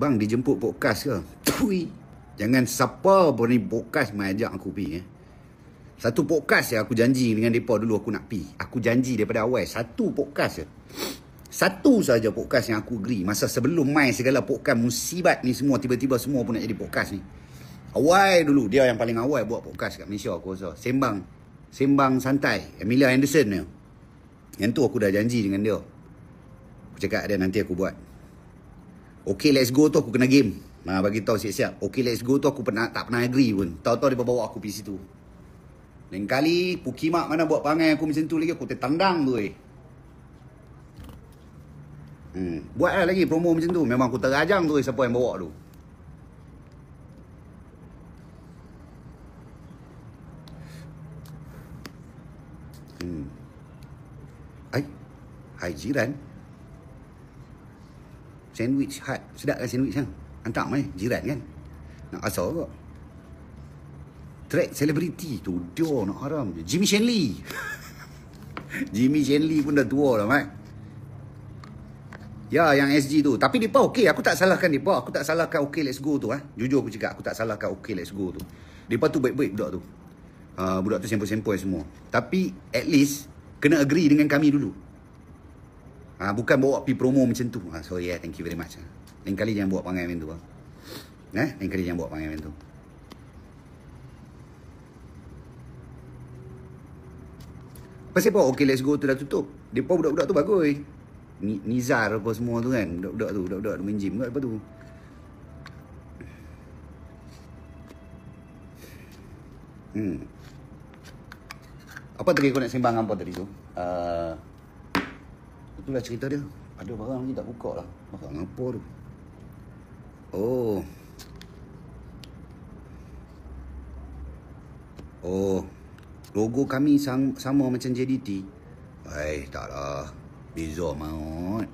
Bang dijemput podcast ke? Cui. Jangan siapa pun ni podcast mai ajak aku pergi eh. Satu podcast je aku janji dengan depa dulu aku nak pi. Aku janji daripada awal satu podcast je. Satu saja podcast yang aku agree masa sebelum main segala podcast musibat ni semua tiba-tiba semua pun nak jadi podcast ni. Awal dulu dia yang paling awal buat podcast kat Malaysia aku rasa. Sembang sembang santai Emilia Anderson ni. Yang tu aku dah janji dengan dia. Aku cakap dia nanti aku buat. Okay let's go tu aku kena game. Ha bagi tahu siap-siap. Okay let's go tu aku pernah tak pernah agree pun. Tahu-tahu dia bawa aku pergi situ. Lain kali Pukimak mana buat perangai aku macam tu lagi aku tertandang tu eh. Hmm. Buatlah lagi promo macam tu. Memang aku terajang tu eh, siapa yang bawa tu. Hmm. Hai. Hai jiran. Sandwich hat Sedap kan sandwich kan Hantar main Jiran kan Nak asal kot Track celebrity tu Dia nak haram je Jimmy Shanley Jimmy Shanley pun dah tua lah mat Ya yang SG tu Tapi dia pun okay Aku tak salahkan dia Aku tak salahkan okay let's go tu ha? Jujur aku cakap Aku tak salahkan okay let's go tu Dia tu baik-baik budak tu uh, Budak tu sempoi-sempoi semua Tapi at least Kena agree dengan kami dulu Ha, bukan bawa pergi promo macam tu. Ha, sorry eh, thank you very much. Lain kali jangan buat pangai macam tu. Ha. Eh, lain kali jangan buat pangai macam tu. Pasal apa? Okay, let's go tu dah tutup. Dia pun budak-budak tu bagus. Nizar apa semua tu kan. Budak-budak tu. Budak-budak tu main gym kat lepas tu. Hmm. Apa tadi kau nak sembang apa tadi tu? Uh, Itulah cerita dia. Ada barang ni tak buka lah. Barang apa tu? Oh. Oh. Logo kami sama, sama macam JDT. Hai, eh, taklah. Beza amat.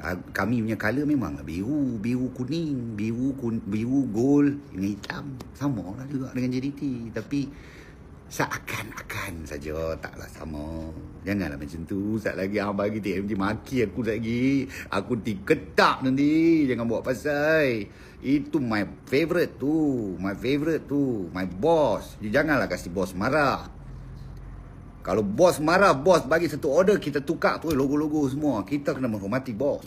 Ah, kami punya colour memang biru, biru kuning, biru kun, biru gold dengan hitam. Sama lah juga dengan JDT. Tapi Seakan-akan saja taklah sama. Janganlah macam tu. Sat lagi abang bagi TMG maki aku sat lagi. Aku diketak nanti. Jangan buat pasal. Itu my favourite tu. My favourite tu. My boss. Dia janganlah kasi bos marah. Kalau bos marah, bos bagi satu order, kita tukar tu eh, logo-logo semua. Kita kena menghormati bos.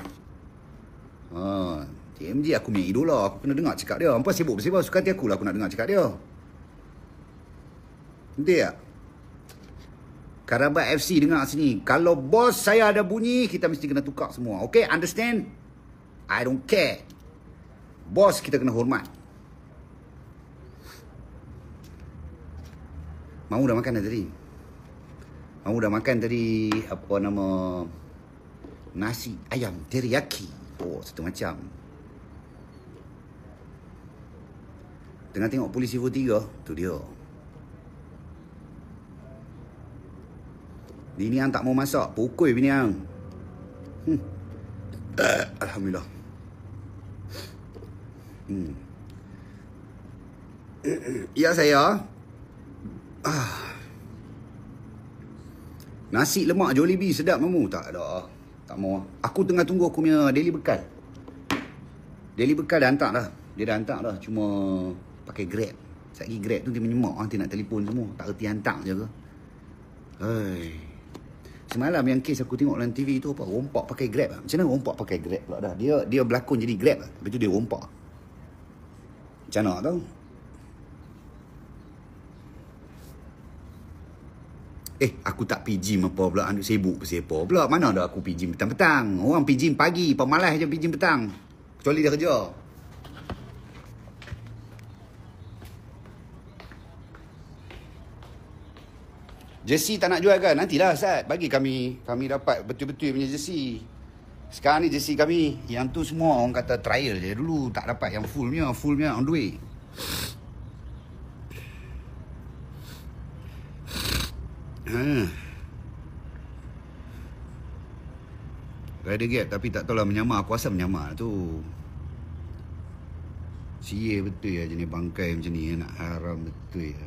Ha, TMG aku punya idola. Aku kena dengar cakap dia. Apa sibuk-sibuk? Suka hati akulah aku nak dengar cakap dia. Betul tak? Karabat FC dengar sini. Kalau bos saya ada bunyi, kita mesti kena tukar semua. Okay, understand? I don't care. Bos kita kena hormat. Mau dah makan dah tadi? Mau dah makan tadi apa nama nasi ayam teriyaki. Oh, satu macam. Tengah tengok polis 43, tu dia. Bini Ang tak mau masak. Pukul Bini Ang. Hmm. Alhamdulillah. Hmm. Ya saya. Ah. Nasi lemak Jollibee sedap mamu. Tak ada. Tak mau. Aku tengah tunggu aku punya daily bekal. Daily bekal dah hantar dah. Dia dah hantar dah. Cuma pakai Grab. Sekejap lagi Grab tu dia menyemak. Nanti ah, nak telefon semua. Tak erti hantar je ke. Hei. Semalam yang kes aku tengok dalam TV tu apa rompak pakai Grab ah. Macam mana rompak pakai Grab pula dah? Dia dia berlakon jadi Grab ah. Lepas tu dia rompak. Macam mana tau? Eh, aku tak pergi gym apa pula. Anduk sibuk siapa pula. Mana Ada aku pergi gym petang-petang. Orang pergi gym pagi. Pemalas je pergi gym petang. Kecuali dia kerja. Jersey tak nak jual kan? Nantilah Ustaz. Bagi kami. Kami dapat betul-betul punya jersey. Sekarang ni jersey kami. Yang tu semua orang kata trial je dulu. Tak dapat yang full punya. Full punya on the way. Ha. Rider gap tapi tak tahulah menyamar. Aku rasa menyamar tu. Sia betul ya jenis bangkai macam ni. Nak haram betul ya.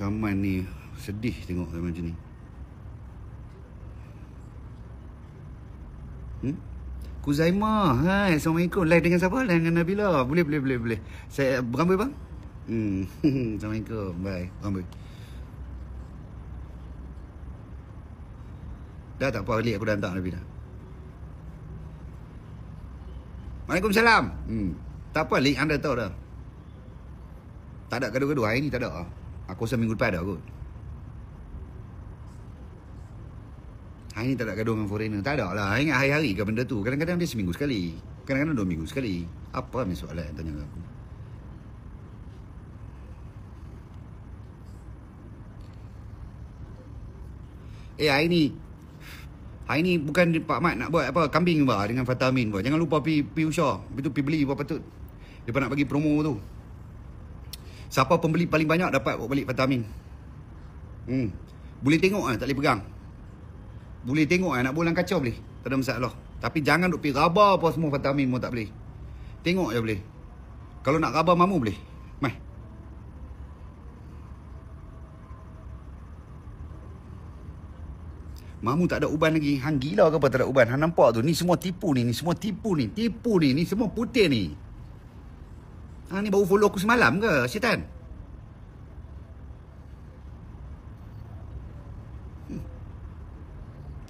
Zaman ni sedih tengok dia macam ni hmm? Kuzaimah Hai Assalamualaikum Live dengan siapa? Live dengan Nabila Boleh boleh boleh boleh Saya berambil bang? Hmm. Assalamualaikum Bye Berambil Dah tak apa balik aku dah hantar Nabila Waalaikumsalam hmm. Tak apa link anda tahu dah Tak ada gaduh-gaduh hari ni tak ada Aku rasa minggu depan ada kot Hari ni tak nak gaduh dengan foreigner. Tak ada lah. Ingat hari-hari ke benda tu. Kadang-kadang dia seminggu sekali. Kadang-kadang dua minggu sekali. Apa ni soalan yang tanya aku? Eh, hari ni... Hari ni bukan Pak Mat nak buat apa. Kambing bah dengan Fatamin bah. Jangan lupa pi pi usha. Lepas tu pi beli buat patut. Dia nak bagi promo tu. Siapa pembeli paling banyak dapat bawa balik Fatamin. Hmm. Boleh tengok lah, tak boleh pegang. Boleh tengok eh, nak bulan kacau boleh. Tak ada masalah. Tapi jangan duk pi rabar apa semua vitamin Amin pun tak boleh. Tengok je boleh. Kalau nak rabar mamu boleh. Mai. Mamu tak ada uban lagi. Hang gila ke apa tak ada uban? Hang nampak tu. Ni semua tipu ni. Ni semua tipu ni. Tipu ni. Ni semua putih ni. Hang ni baru follow aku semalam ke? Syaitan. Syaitan.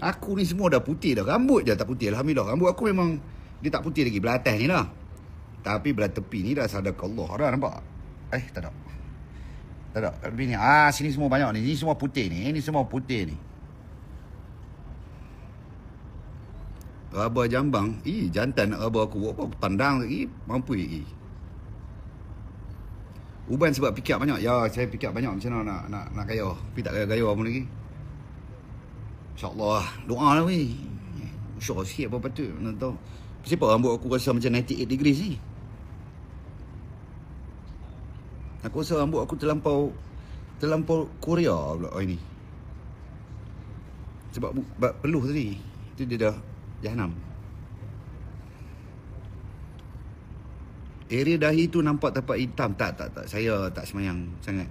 Aku ni semua dah putih dah Rambut je tak putih Alhamdulillah Rambut aku memang Dia tak putih lagi Belah atas ni lah Tapi belah tepi ni dah Allah. Dah nampak Eh tak ada Tak ada Tapi ni ah, Sini semua banyak ni Ini semua putih ni Ini semua putih ni Rabah jambang Ih jantan nak rabah aku Buat aku pandang lagi Mampu lagi Uban sebab pikir banyak Ya saya pikir banyak Macam mana nak, nak, nak kaya Tapi tak kaya-kaya pun lagi InsyaAllah Doa lah weh Syok sikit apa patut Mana tahu Siapa orang buat aku rasa macam 98 degrees ni Aku rasa orang buat aku terlampau Terlampau Korea pula hari ni Sebab bu, bu, peluh tadi Itu dia dah Jahanam Area dahi tu nampak tapak hitam Tak tak tak Saya tak semayang sangat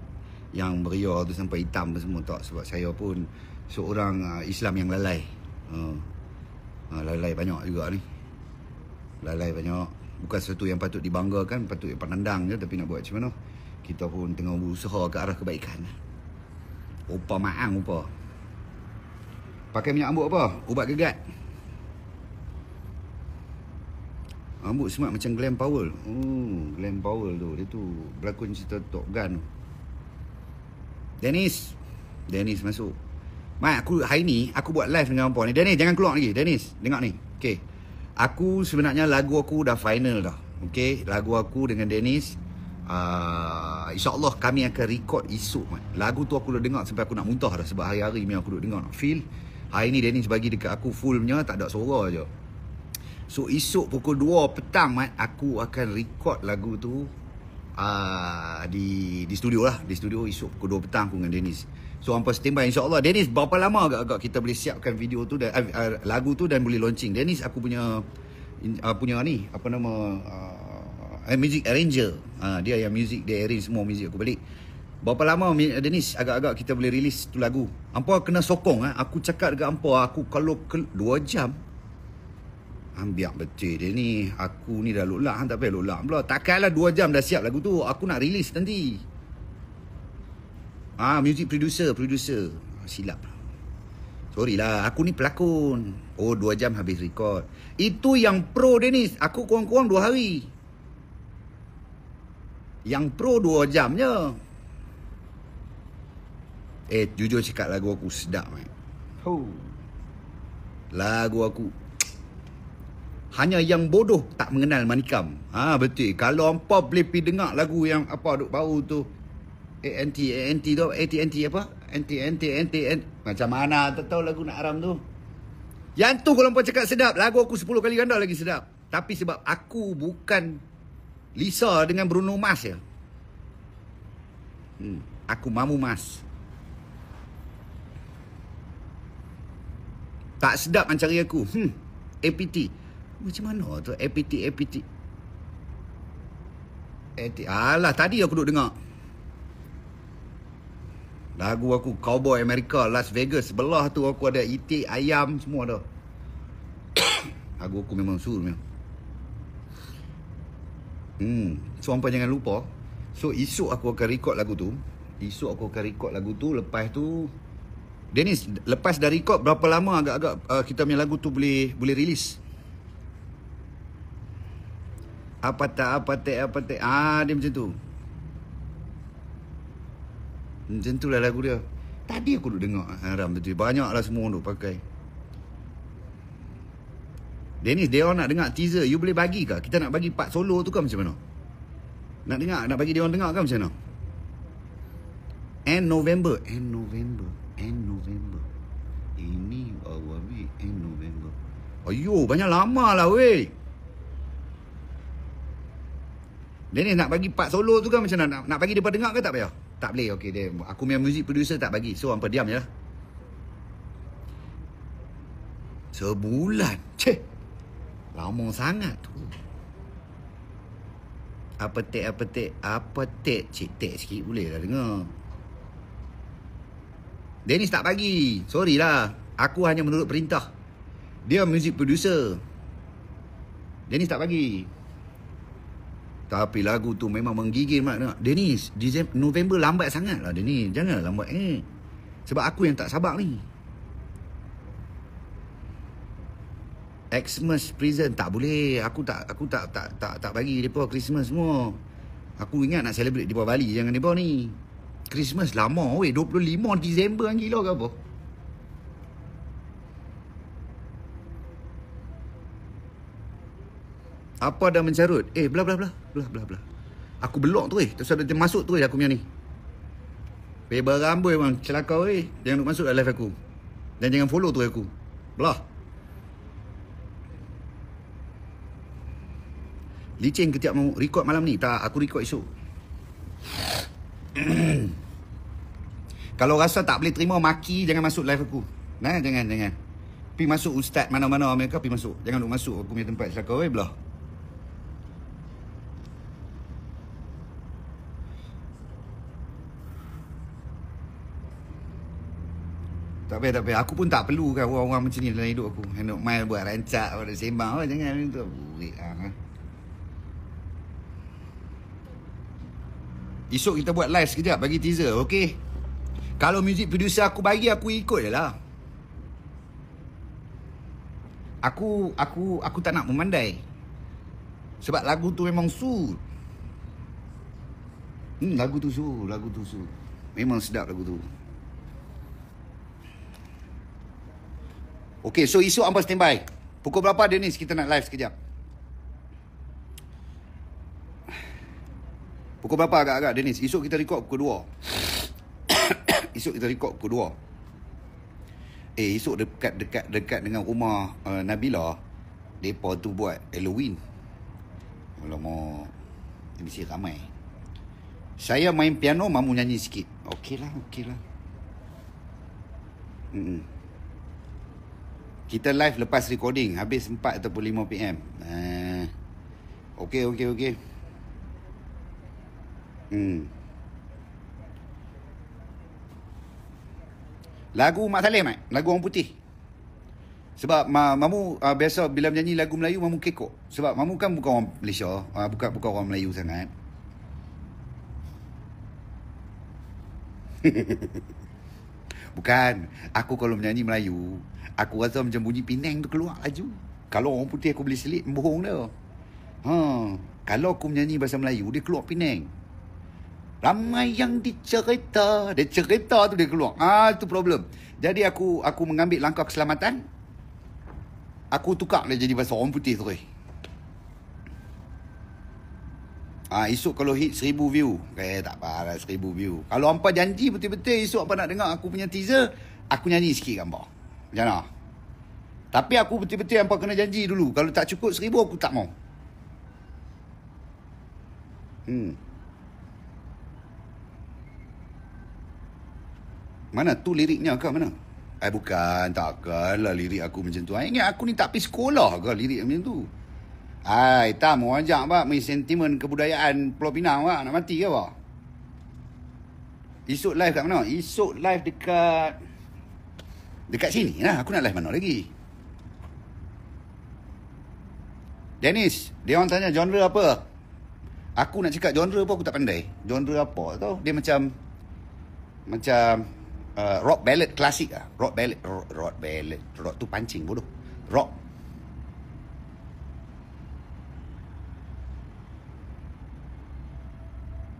Yang beria tu sampai hitam semua tak Sebab saya pun seorang uh, Islam yang lalai. Uh, uh, lalai banyak juga ni. Lalai banyak. Bukan sesuatu yang patut dibanggakan, patut yang penandang je tapi nak buat macam mana? Kita pun tengah berusaha ke arah kebaikan. Upa maang upa. Pakai minyak ambuk apa? Ubat gegat. Ambuk semak macam Glenn Powell. Oh, Glenn Powell tu. Dia tu berlakon cerita Top Gun Dennis. Dennis masuk. Mai aku hari ni aku buat live dengan hangpa ni. Dennis jangan keluar lagi. Dennis, dengar ni. Okey. Aku sebenarnya lagu aku dah final dah. Okey, lagu aku dengan Dennis uh, Allah kami akan record esok man. Lagu tu aku dah dengar sampai aku nak muntah dah Sebab hari-hari ni aku duduk dengar nak feel Hari ni Dennis bagi dekat aku full punya Tak ada suara je So esok pukul 2 petang man, Aku akan record lagu tu uh, Di di studio lah Di studio esok pukul 2 petang aku dengan Dennis So hampa setimbang insyaAllah Dennis berapa lama agak-agak kita boleh siapkan video tu dan uh, Lagu tu dan boleh launching Dennis aku punya uh, Punya ni Apa nama uh, Music arranger uh, Dia yang music Dia arrange semua music aku balik Berapa lama Dennis agak-agak kita boleh rilis tu lagu Hampa kena sokong eh? Aku cakap dengan hampa Aku kalau ke, 2 jam ambil betul dia ni Aku ni dah lolak Tak payah lolak pula Takkanlah 2 jam dah siap lagu tu Aku nak rilis nanti Ah, ha, music producer, producer. Ah, silap. Sorry lah, aku ni pelakon. Oh, dua jam habis record. Itu yang pro, Dennis. Aku kurang-kurang dua hari. Yang pro dua jam je. Eh, jujur cakap lagu aku sedap, man. Lagu aku. Hanya yang bodoh tak mengenal Manikam. Ah ha, betul. Kalau hampa boleh pergi dengar lagu yang apa duk bau tu. ANT ANT tu ATNT apa ANT ANT ANT Macam mana Tak tahu lagu nak aram tu Yang tu kalau pun cakap sedap Lagu aku 10 kali ganda lagi sedap Tapi sebab aku bukan Lisa dengan Bruno Mars ya hmm. Aku mamu mas Tak sedap macam mencari aku hmm. APT Macam mana tu APT APT Alah tadi aku duduk dengar Lagu aku Cowboy America Las Vegas Sebelah tu aku ada itik ayam semua ada. Lagu aku memang suruh Hmm. So hampa jangan lupa So esok aku akan record lagu tu Esok aku akan record lagu tu Lepas tu Dennis Lepas dah record Berapa lama agak-agak uh, Kita punya lagu tu boleh Boleh rilis Apa tak apa tak apa tak Ah dia macam tu macam tu lah lagu dia Tadi aku duduk dengar Haram eh, tu Banyak lah semua tu pakai Dennis dia orang nak dengar teaser You boleh bagi ke? Kita nak bagi part solo tu kan macam mana? Nak dengar? Nak bagi dia orang dengar kan macam mana? End November End November End November Ini awal ni End November Ayo banyak lama lah weh Dennis nak bagi part solo tu kan macam mana? Nak, nak bagi dia orang dengar ke tak payah? Tak boleh okay dia. Aku punya music producer tak bagi. So hangpa diam jelah. Sebulan. Cih. Lama sangat tu. Apa tek apa tek apa tek cik tek sikit boleh lah dengar. Dennis tak bagi. Sorry lah. Aku hanya menurut perintah. Dia music producer. Dennis tak bagi. Tapi lagu tu memang menggigil mak nak. Denis, November lambat sangat lah Denis. Jangan lambat eh. Sebab aku yang tak sabar ni. Xmas present tak boleh. Aku tak aku tak tak tak tak bagi depa Christmas semua. Aku ingat nak celebrate depa Bali jangan depa ni. Christmas lama weh 25 Disember lagi lah ke apa? apa dah mencarut eh bla bla bla bla bla bla aku belok tu eh terus ada dia masuk tu eh aku punya ni Beber rambut memang celaka Eh. Jangan masuk dalam live aku. Dan jangan follow tu aku. Belah. Licin ke tiap mau record malam ni? Tak, aku record esok. Kalau rasa tak boleh terima maki jangan masuk live aku. Nah, jangan jangan. Pi masuk ustaz mana-mana mereka pi masuk. Jangan duk masuk aku punya tempat celaka oi, eh. belah. Tak payah, tak payah. Aku pun tak perlu kan orang-orang macam ni dalam hidup aku. Nak main buat rancak, buat sembang. Oh, jangan macam tu. Burik lah. Ha. Esok kita buat live sekejap bagi teaser, okey? Kalau music producer aku bagi, aku ikut je lah. Aku, aku, aku tak nak memandai. Sebab lagu tu memang suit. Hmm, lagu tu suruh, lagu tu suruh. Memang sedap lagu tu. Okay, so isu ambas standby. Pukul berapa dia ni? Kita nak live sekejap. Pukul berapa agak-agak Dennis? Esok kita record pukul 2 Esok kita record pukul 2 Eh esok dekat dekat dekat dengan rumah uh, Nabila Mereka tu buat Halloween Kalau Alamak Mesti ramai Saya main piano Mamu nyanyi sikit Okey lah okey lah Hmm kita live lepas recording Habis 4 ataupun 5 PM uh, eh. Okay okay okay Hmm Lagu Mak Saleh Mak Lagu Orang Putih sebab ma, mamu uh, biasa bila menyanyi lagu Melayu mamu kekok. Sebab mamu kan bukan orang Malaysia, uh, bukan bukan orang Melayu sangat. bukan, aku kalau menyanyi Melayu, Aku rasa macam bunyi Penang tu keluar laju Kalau orang putih aku boleh selit Bohong dia ha. Kalau aku menyanyi bahasa Melayu Dia keluar Penang Ramai yang dicerita Dia cerita tu dia keluar Ah ha, tu problem Jadi aku aku mengambil langkah keselamatan Aku tukar dia jadi bahasa orang putih tu Ah ha, esok kalau hit seribu view Eh tak apa lah seribu view Kalau hampa janji betul-betul esok apa nak dengar aku punya teaser Aku nyanyi sikit gambar Jana. Tapi aku betul-betul yang kena janji dulu. Kalau tak cukup seribu aku tak mau. Hmm. Mana tu liriknya ke mana? Eh bukan, takkanlah lirik aku macam tu. Eh, ingat aku ni tak pergi sekolah ke lirik macam tu? Hai, ah, tak mau ajak pak main sentimen kebudayaan Pulau Pinang pak. Nak mati ke pak? Esok live kat mana? Esok live dekat... Dekat sini lah. Aku nak live mana lagi? Dennis, dia orang tanya genre apa? Aku nak cakap genre pun aku tak pandai. Genre apa tau? Dia macam... Macam... Uh, rock ballad klasik lah. Rock ballad. Rock, rock ballad. Rock tu pancing bodoh. Rock.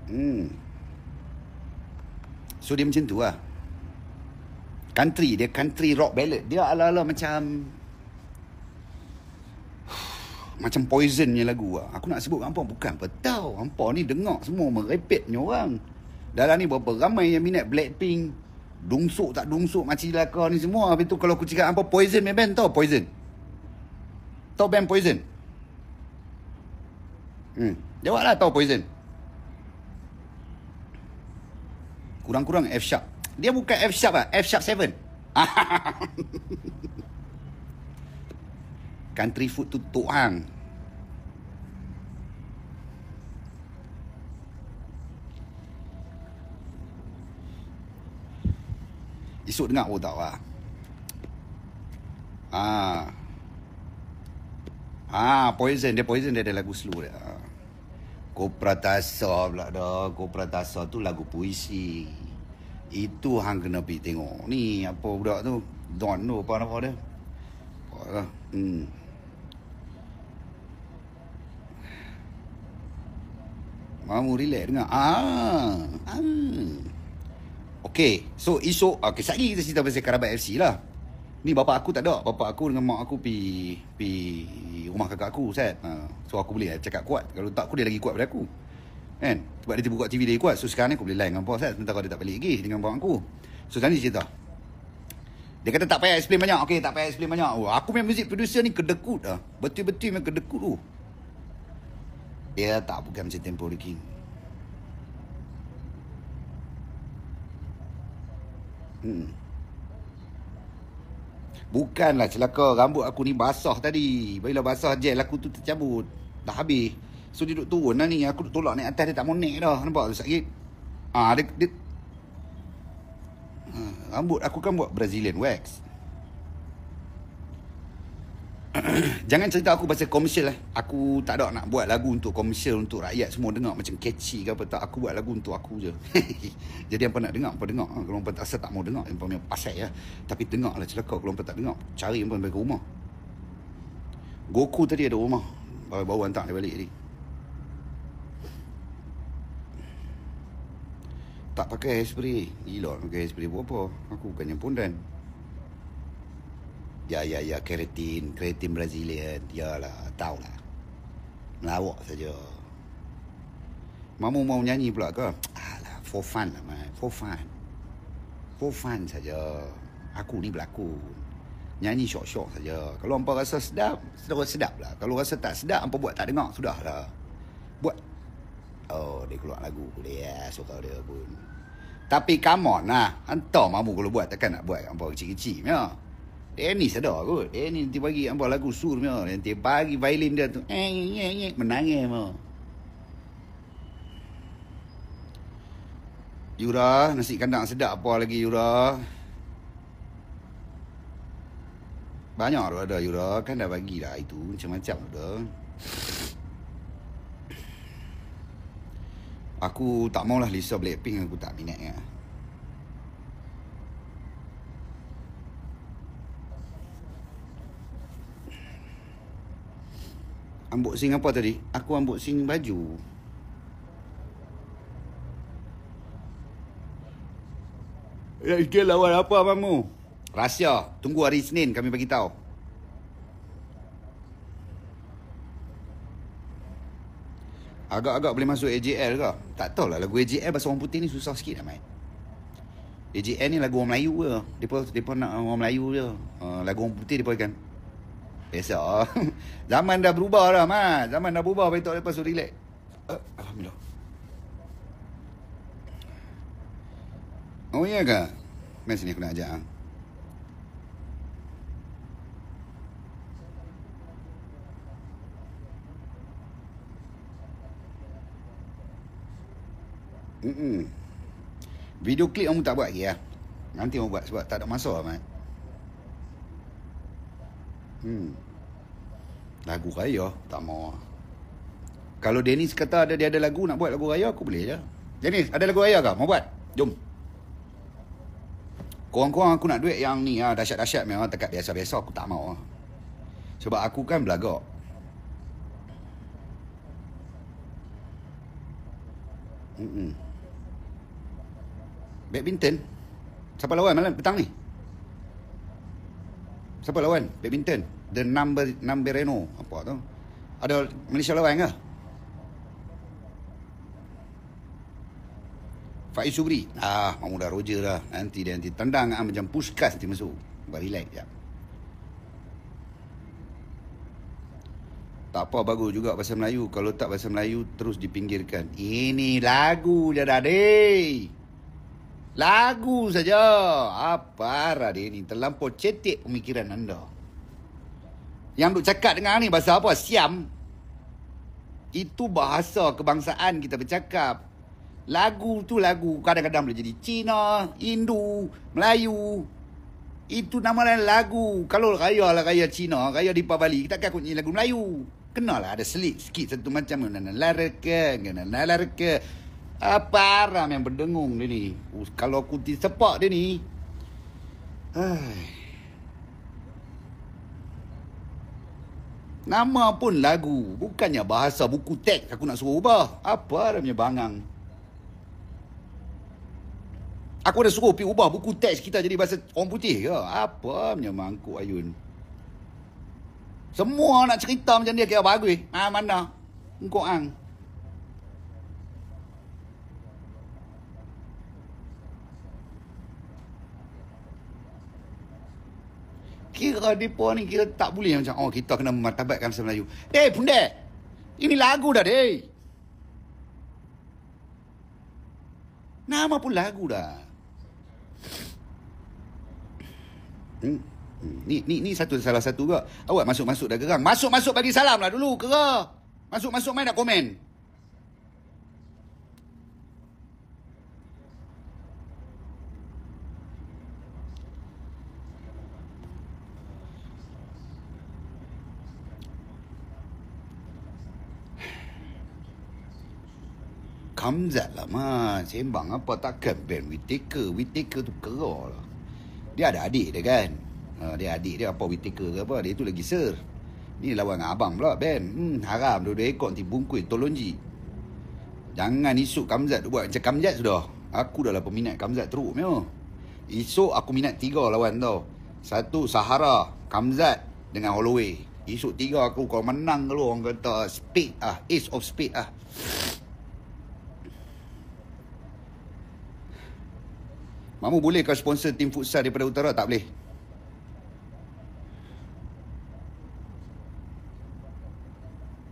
Hmm. So dia macam tu lah country dia country rock ballad dia ala-ala macam macam poison ni lagu lah. Aku nak sebut hampa bukan apa tahu. Hampa ni dengar semua merepet ni orang. Dalam ni berapa ramai yang minat Blackpink. Dungsuk tak dungsuk macam laka ni semua. Habis tu kalau aku cakap hampa poison main band tau poison. Tau band poison. Hmm. Jawab lah tau poison. Kurang-kurang F sharp. Dia bukan F sharp lah F sharp 7 Country food tu tuang Esok dengar Oh tak lah Haa ah. ah, Haa poison Dia poison dia ada lagu slow dia ah. Kopratasa pula dah Kopratasa tu lagu puisi itu hang kena pergi tengok. Ni apa budak tu? Don tu apa nama dia? Nampaklah. Hmm. Mamu relax dengar. Ah. ah. Okay. So esok. Okay. Sekali kita cerita pasal Karabat FC lah. Ni bapa aku tak ada. Bapak aku dengan mak aku pi pi rumah kakak aku. Set. Ha. Ah, so aku boleh cakap kuat. Kalau tak aku dia lagi kuat daripada aku. Kan? Sebab dia buka TV dia kuat. So sekarang ni aku boleh line dengan bos kan. Sementara kalau dia tak balik lagi dengan bapak aku. So sekarang ni cerita. Dia kata tak payah explain banyak. Okay tak payah explain banyak. Oh, aku punya music producer ni kedekut lah. Betul-betul memang kedekut tu. Dia tak bukan macam tempo King. Hmm. Bukanlah celaka rambut aku ni basah tadi. Bila basah gel aku tu tercabut. Dah habis. So dia duduk turun lah ni Aku duduk tolak naik atas dia tak mau naik dah Nampak tu sakit Ah dia, dia... Ha, Rambut aku kan buat Brazilian wax Jangan cerita aku pasal komersial lah eh. Aku tak ada nak buat lagu untuk komersial Untuk rakyat semua dengar macam catchy ke apa tak Aku buat lagu untuk aku je Jadi apa nak dengar, apa dengar ah, Kalau apa tak asal tak mau dengar Yang punya pasal ya Tapi dengar lah celaka Kalau apa tak dengar Cari yang pun ke rumah Goku tadi ada rumah Baru-baru hantar dia balik tadi tak pakai hairspray Elok pakai hairspray buat apa Aku bukannya pondan Ya ya ya keratin Keratin Brazilian Ya lah Tahu lah Melawak saja Mamu mau nyanyi pula ke Alah For fun lah man For fun For fun saja Aku ni berlakon Nyanyi syok-syok saja. Kalau hampa rasa sedap, sedap sedap lah. Kalau rasa tak sedap, hampa buat tak dengar. Sudahlah. Buat. Oh, dia keluar lagu. Dia suka dia pun. Tapi come on lah. Hantar mamu kalau buat takkan nak buat hangpa kecil-kecil punya. Dennis ada kot. Dennis nanti pagi hangpa lagu sur punya. Nanti pagi violin dia tu. Eh, eh, eh, menangis punya. Yura, nasi kandang sedap apa lagi Yura? Banyak tu ada Yura. Kan dah bagilah itu. Macam-macam tu Aku tak maulah Lisa Blackpink aku tak minat ya. Ambuk sing apa tadi? Aku ambuk sing baju. Ya, eh, ikil lawan apa mamu? Rahsia, tunggu hari Senin kami bagi tahu. Agak-agak boleh masuk AJL ke? Tak tahulah lagu AJL bahasa orang putih ni susah sikit nak main. AJL ni lagu orang Melayu ke? Depa depa nak orang Melayu je. Uh, lagu orang putih depa kan. Biasa. Zaman dah berubah lah, Mat. Zaman dah berubah, betul lepas suruh relax. Uh, Alhamdulillah. Oh iya ke? Main ni aku nak ajak. Ha? Mm-mm. Video klip kamu tak buat lagi lah. Nanti kamu buat sebab tak ada masa lah, Mat. Hmm. Lagu raya, tak mau ah. Kalau Dennis kata ada dia ada lagu, nak buat lagu raya, aku boleh je. Ah. Dennis, ada lagu raya kah? Mau buat? Jom. Korang-korang aku nak duit yang ni lah, dahsyat-dahsyat memang tekat biasa-biasa, aku tak mau ah. Sebab aku kan belagak. Mm-mm. Badminton Siapa lawan malam petang ni Siapa lawan Badminton The number Number Reno Apa tu Ada Malaysia lawan ke Faiz Subri Ah Mau dah roja dah Nanti dia nanti Tendang ah, macam puskas Nanti masuk Buat relax sekejap Tak apa bagus juga bahasa Melayu Kalau tak bahasa Melayu Terus dipinggirkan Ini lagu je dah Lagu saja. Apa arah dia ni? Terlampau cetek pemikiran anda. Yang duk cakap dengan ni bahasa apa? Siam. Itu bahasa kebangsaan kita bercakap. Lagu tu lagu kadang-kadang boleh jadi Cina, Hindu, Melayu. Itu nama lain lagu. Kalau raya lah raya Cina, raya di Pabali, kita akan nyanyi lagu Melayu. Kenalah ada selit sikit satu macam. Nalar ke, nalar ke. Apa aram yang berdengung dia ni? Uh, kalau aku tersepak dia ni. Hai. Nama pun lagu. Bukannya bahasa buku teks aku nak suruh ubah. Apa aramnya bangang? Aku dah suruh pergi ubah buku teks kita jadi bahasa orang putih ke? Apa punya mangkuk ayun? Semua nak cerita macam dia kira bagus. Ah ha, mana? Engkau ang. kira mereka ni kira tak boleh macam oh kita kena mematabatkan bahasa Melayu. Eh hey, pundek. Ini lagu dah dey. Nama pun lagu dah. Hmm, hmm. Ni ni ni satu salah satu juga. Awak masuk-masuk dah gerang. Masuk-masuk bagi salam lah dulu kera. Masuk-masuk main nak komen. kamzat lah mas. Sembang apa takkan band Whittaker. Whittaker tu kerah lah. Dia ada adik dia kan. Ha, dia adik dia apa Whittaker ke apa. Dia tu lagi ser. Ni lawan dengan abang pula band. Hmm, haram dua-dua ekor nanti bungkui. Tolong ji. Jangan isuk kamzat tu buat macam kamzat sudah. Aku dah lah peminat kamzat teruk meo. Esok aku minat tiga lawan tau. Satu Sahara, Kamzat dengan Holloway. Esok tiga aku kau menang lu orang kata speed ah, ace of speed ah. Mamu boleh kau sponsor tim futsal daripada utara tak boleh?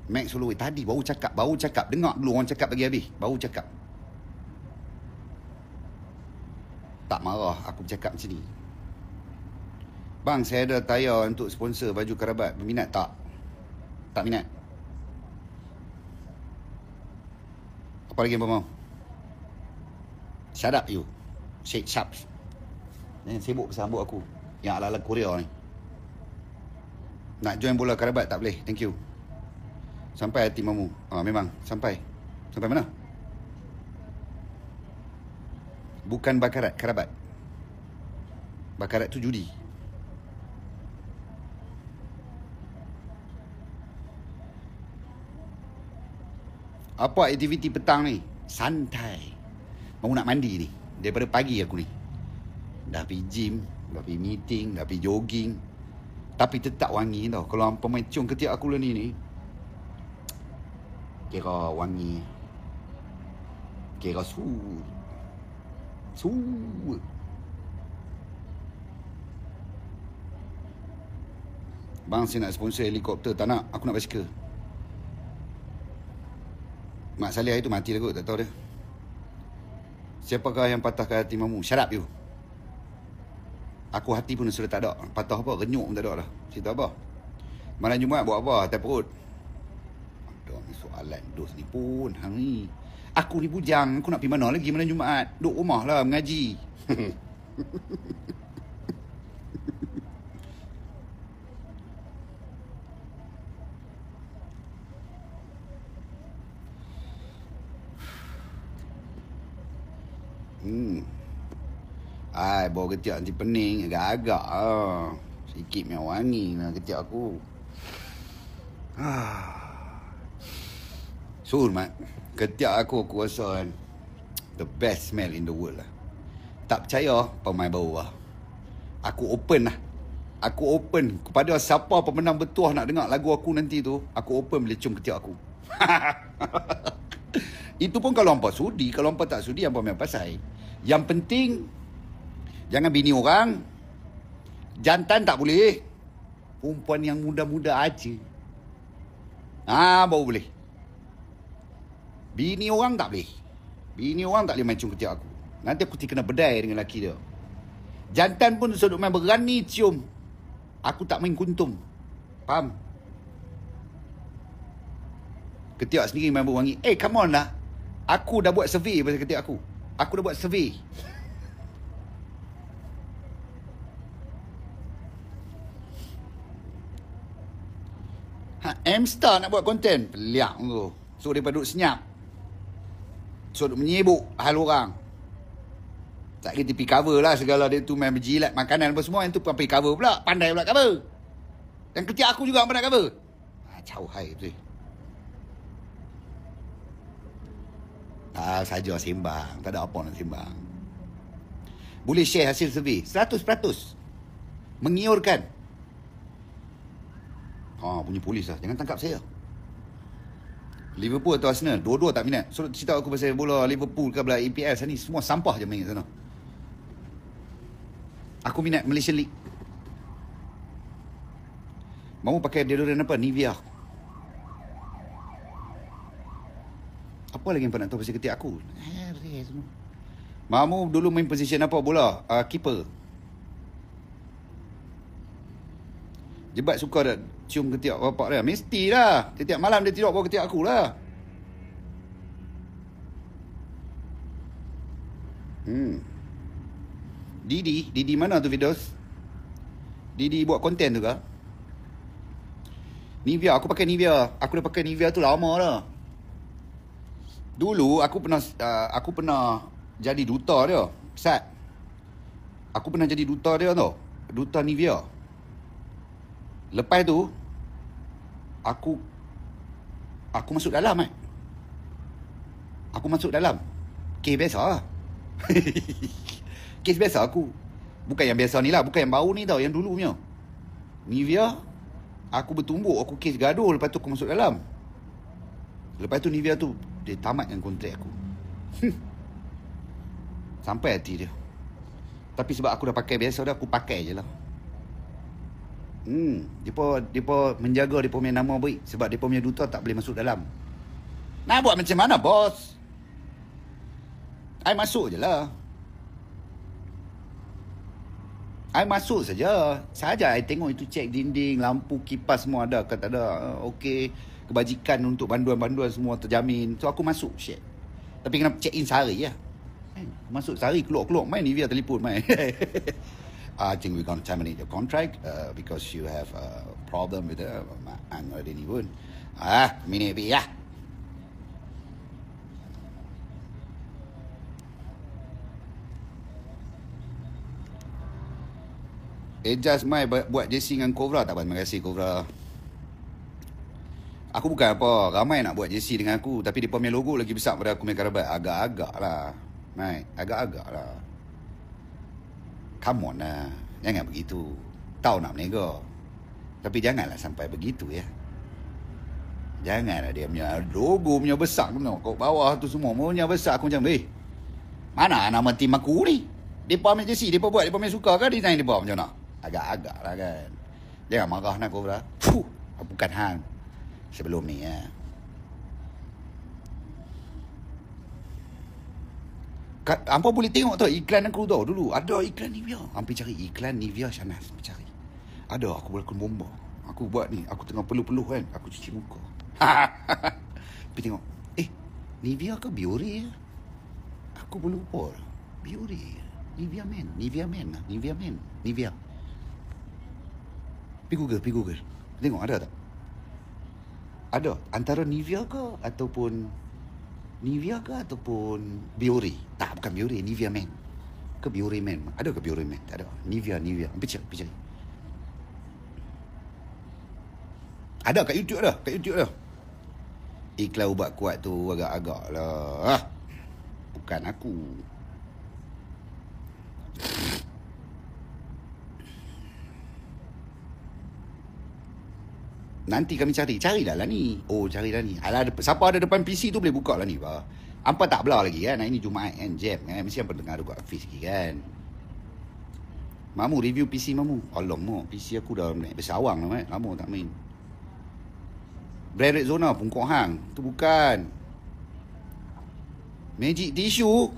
Max Holloway tadi baru cakap, baru cakap. Dengar dulu orang cakap bagi habis. Baru cakap. Tak marah aku cakap macam ni. Bang, saya ada tayar untuk sponsor baju kerabat. minat tak? Tak minat. Apa lagi yang mau? Shut up you. Syed Shabs Yang sibuk sambut aku Yang ala-ala Korea ni Nak join bola karabat tak boleh Thank you Sampai hati mamu ha, Memang sampai Sampai mana? Bukan bakarat, karabat Bakarat tu judi Apa aktiviti petang ni? Santai Mau nak mandi ni Daripada pagi aku ni Dah pergi gym Dah pergi meeting Dah pergi jogging Tapi tetap wangi tau Kalau hampa main ketiak aku lah ni ni Kira wangi Kira su Su Bang saya nak sponsor helikopter Tak nak Aku nak basikal Mak Saleh itu mati dah kot Tak tahu dia Siapakah yang patahkan hati mamu? Shut up you. Aku hati pun sudah tak ada. Patah apa? Renyuk pun tak ada lah. Cerita apa? Malam Jumaat buat apa? Atas perut. Ada ni soalan dos ni pun. Hang ni. Aku ni bujang. Aku nak pergi mana lagi malam Jumaat? duk rumah lah mengaji. Hmm. Hai, bawa ketiak nanti pening. Agak-agak lah. Sikit punya wangi lah ketiak aku. Ah. So, Mat. Ketiak aku, aku rasa kan. The best smell in the world lah. Tak percaya, pemain bau lah. Aku open lah. Aku open kepada siapa pemenang bertuah nak dengar lagu aku nanti tu. Aku open boleh cium ketiak aku. Itu pun kalau hampa sudi, kalau hampa tak sudi hampa memang pasal. Yang penting jangan bini orang. Jantan tak boleh. Perempuan yang muda-muda aja. Ah, baru boleh. Bini orang tak boleh. Bini orang tak boleh mancung ketiak aku. Nanti aku kena bedai dengan lelaki dia. Jantan pun sedut main berani cium. Aku tak main kuntum. Faham? Ketiak sendiri main berwangi. Eh, hey, come on lah. Aku dah buat survey pasal ketiak aku. Aku dah buat survey. Ha, M-Star nak buat konten? Peliak tu. So, daripada duduk senyap. So, duduk menyibuk hal orang. Tak kena pergi cover lah segala dia tu main berjilat makanan apa semua. Yang tu pergi cover pula. Pandai pula cover. Yang ketiak aku juga pandai cover. Ha, jauh hai tu. Eh. Ah, saja sembang. Tak ada apa nak sembang. Boleh share hasil survey. 100%. Mengiurkan. Ha, ah, punya polis lah. Jangan tangkap saya. Liverpool atau Arsenal? Dua-dua tak minat. Suruh cerita aku pasal bola Liverpool ke belah EPL sana. Semua sampah je main sana. Aku minat Malaysia League. Mau pakai deodorant apa? Nivea. Nivea. Apa lagi kau nak tahu pasal ketiak aku? Eh, lah, Mamu dulu main position apa bola? Uh, keeper. Jebat suka dah cium ketiak bapak dia. Mesti lah. Setiap malam dia tidur bawa ketiak aku lah. Hmm. Didi, Didi mana tu videos? Didi buat konten tu ke? Nivea, aku pakai Nivea. Aku dah pakai Nivea tu lama dah. Dulu aku pernah uh, aku pernah jadi duta dia. Sat. Aku pernah jadi duta dia tau. Duta Nivea. Lepas tu aku aku masuk dalam eh. Aku masuk dalam. Kes biasa lah. Kes biasa aku. Bukan yang biasa ni lah. Bukan yang baru ni tau. Yang dulu punya. Nivea. Aku bertumbuk. Aku kes gaduh. Lepas tu aku masuk dalam. Lepas tu Nivea tu dia tamatkan kontrak aku. Hmm. Sampai hati dia. Tapi sebab aku dah pakai biasa dah, aku pakai je lah. Hmm. Dia pun menjaga dia punya nama baik. Sebab dia punya duta tak boleh masuk dalam. Nak buat macam mana, bos? I masuk je lah. I masuk saja. Saja I tengok itu cek dinding, lampu, kipas semua ada ke tak ada. Ah, okay kebajikan untuk banduan-banduan semua terjamin. So aku masuk syek. Tapi kena check in sehari lah. Ya. Kan? Masuk sehari keluar-keluar main ni via telefon main. I think we're going to terminate the contract uh, because you have a problem with the uh, I'm not any good. Ah, mini be ya. Adjust my buat JC dengan Kovra tak apa. Terima kasih Kovra. Aku bukan apa Ramai nak buat jersey dengan aku Tapi dia punya logo lagi besar pada aku punya karabat Agak-agak lah Right Agak-agak lah Come on lah Jangan begitu Tahu nak menega Tapi janganlah sampai begitu ya Janganlah dia punya logo punya besar tu Kau bawah tu semua Punya besar aku macam Eh Mana nama tim aku ni Depa punya jersey Depa buat Depa punya suka kan Design depa macam mana Agak-agak lah kan Jangan marah nak kau Fuh Bukan hang sebelum ni ya. hampa boleh tengok tu iklan aku tau dulu. Ada iklan Nivea. Hampir cari iklan Nivea Shanas. Hampir cari. Ada aku boleh kena bomba. Aku buat ni. Aku tengah peluh-peluh kan. Aku cuci muka. Pergi tengok. Eh, Nivea ke Biore? Aku boleh lupa. Biore. Nivea Men. Nivea Men. Lah, Nivea Men. Nivea. Pergi Google. Pergi Google. Tengok ada tak? ada antara Nivea ke ataupun Nivea ke ataupun Biore tak bukan Biore Nivea Men ke Biore Men ada ke Biore Men tak ada Nivea Nivea picit picit ada kat YouTube dah kat YouTube dah iklan ubat kuat tu agak-agak lah ah, bukan aku Nanti kami cari Carilah lah ni Oh cari dah ni Alah, Siapa ada depan PC tu boleh buka lah ni bah. Apa tak belah lagi kan Hari ni Jumaat kan Jam kan Mesti yang pendengar dekat Hafiz lagi kan Mamu review PC Mamu Allah mo PC aku dah naik besar awang lah Lama tak main Brand Zona Pungkok Hang Tu bukan Magic Tissue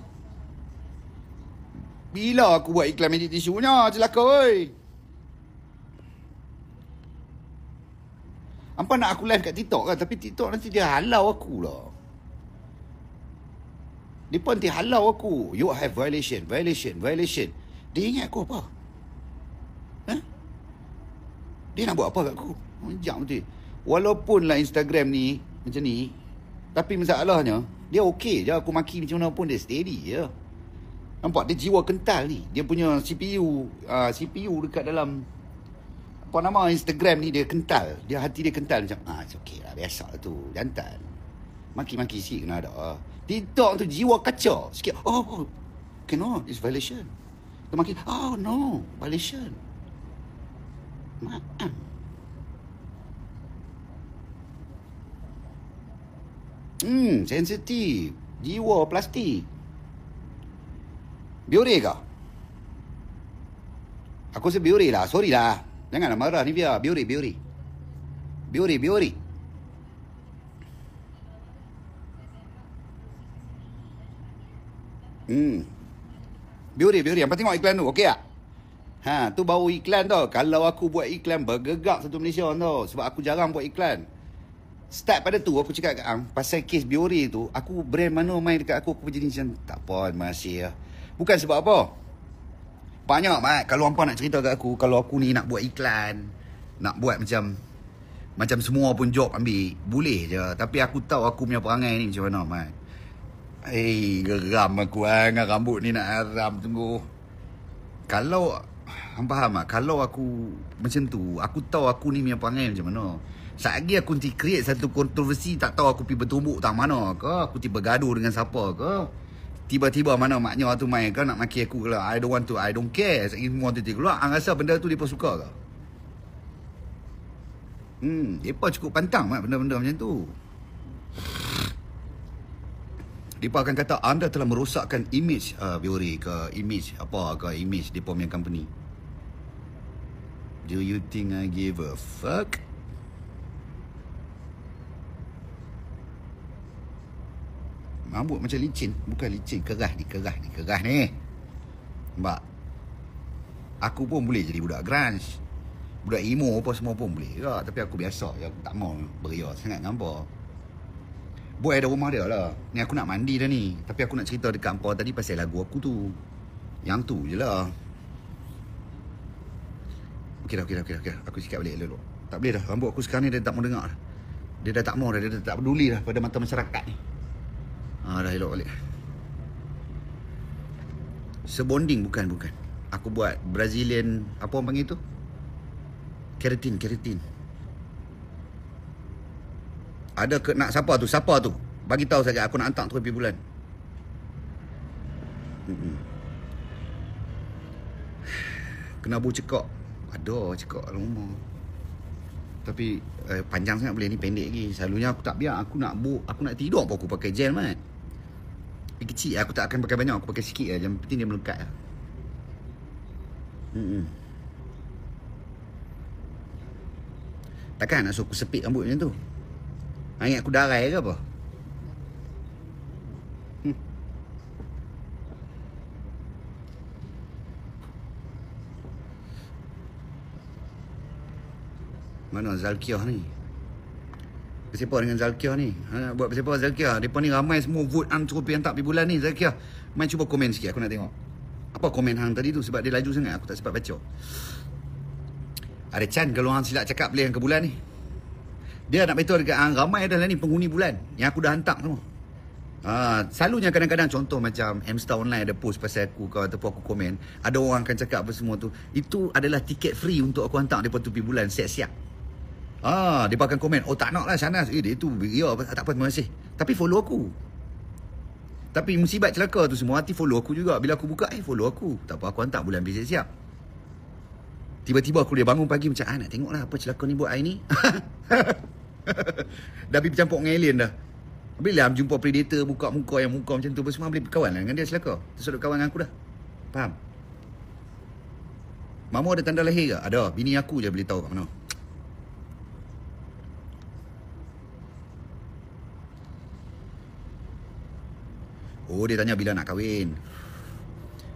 Bila aku buat iklan Magic Tissue nya Celaka oi Apa nak aku live kat TikTok kan Tapi TikTok nanti dia halau aku lah Dia pun nanti halau aku You have violation Violation Violation Dia ingat aku apa Ha eh? Dia nak buat apa kat aku Menjam nanti Walaupun lah Instagram ni Macam ni Tapi masalahnya Dia okay, je Aku maki macam mana pun Dia steady je Nampak dia jiwa kental ni Dia punya CPU uh, ah, CPU dekat dalam apa nama Instagram ni dia kental. Dia hati dia kental macam ah it's okay lah biasa tu jantan. Maki-maki sikit kena ada. TikTok tu jiwa kacau sikit. Oh, oh cannot. It's violation. Tu maki, oh no, violation. Maaf. Hmm, sensitif. Jiwa plastik. Biore ke? Aku rasa biore lah. Sorry lah. Janganlah marah ni biar Biuri, Biuri, Biuri, Biuri. Hmm Biuri, biori Apa tengok iklan tu Okey tak Ha, tu baru iklan tau. Kalau aku buat iklan bergegak satu Malaysia tau. Sebab aku jarang buat iklan. Start pada tu aku cakap kat Ang pasal kes Biore tu, aku brand mana main dekat aku aku jadi macam tak apa, terima kasih ya. Bukan sebab apa. Banyak mat Kalau hangpa nak cerita kat aku Kalau aku ni nak buat iklan Nak buat macam Macam semua pun job ambil Boleh je Tapi aku tahu aku punya perangai ni macam mana mat Hey, eh, geram aku eh Dengan rambut ni nak haram tunggu. Kalau Hampa faham lah Kalau aku Macam tu Aku tahu aku ni punya perangai macam mana Saat lagi aku nanti create satu kontroversi Tak tahu aku pergi bertumbuk tak mana ke Aku tiba gaduh dengan siapa ke Tiba-tiba mana maknya tu main kau nak maki aku ke lah. I don't want to. I don't care. Saya ingin semua titik keluar. Ang rasa benda tu dia suka ke? Hmm, dia cukup pantang mak benda-benda macam tu. Dia akan kata anda telah merosakkan image uh, Biore ke image apa ke image dia punya company. Do you think I give a fuck? Mabuk macam licin Bukan licin Kerah ni Kerah ni Kerah ni Nampak Aku pun boleh jadi budak grunge Budak emo apa semua pun boleh ya, Tapi aku biasa ya, Aku tak mau beria sangat Nampak Boy ada rumah dia lah Ni aku nak mandi dah ni Tapi aku nak cerita dekat kau tadi Pasal lagu aku tu Yang tu je lah Okey dah, okey dah, okey dah, okay. Aku sikat balik dulu. Tak boleh dah. Rambut aku sekarang ni dia tak mau dengar. Dia dah tak mau dah. Dia dah tak peduli dah pada mata masyarakat ni. Ha, dah elok balik. Sebonding bukan, bukan. Aku buat Brazilian, apa orang panggil tu? Keratin, keratin. Ada ke nak siapa tu? Siapa tu? Bagi tahu saja aku nak hantar tu pergi bulan. Hmm. Kena bu cekak. Ada cekak rumah tapi eh, panjang sangat boleh ni pendek lagi selalunya aku tak biar aku nak bu aku nak tidur pun aku pakai gel mat tapi kecil aku tak akan pakai banyak aku pakai sikit lah yang penting dia melekat lah hmm takkan nak suruh aku sepit rambut macam tu ingat aku darai ke apa Mana Zalkiah ni? Bersiapa dengan Zalkiah ni? Ha, buat bersiapa Zalkiah? Mereka ni ramai semua vote antropi yang tak pergi bulan ni Zalkiah. Mai cuba komen sikit aku nak tengok. Apa komen hang tadi tu sebab dia laju sangat aku tak sempat baca. Ada Chan kalau hang silap cakap boleh yang ke bulan ni. Dia nak betul dekat hang ramai dah lah ni penghuni bulan yang aku dah hantar semua. Ha, selalunya kadang-kadang contoh macam Hamster Online ada post pasal aku kau ataupun aku komen, ada orang akan cakap apa semua tu. Itu adalah tiket free untuk aku hantar depa tu pergi bulan siap-siap. Ah, dia akan komen. Oh, tak nak lah sana. Eh, dia tu. Ya, tak apa. Terima kasih. Tapi follow aku. Tapi musibat celaka tu semua hati follow aku juga. Bila aku buka, eh, follow aku. Tak apa, aku hantar bulan bisik siap. Tiba-tiba aku dia bangun pagi macam, ah, nak tengok lah apa celaka ni buat air ni. dah pergi bercampur dengan alien dah. Habis lah, jumpa predator buka muka yang muka macam tu. Semua boleh berkawan lah dengan dia celaka. Tersuduk kawan dengan aku dah. Faham? Mama ada tanda lahir ke? Ada. Bini aku je boleh tahu kat mana. Oh dia tanya bila nak kahwin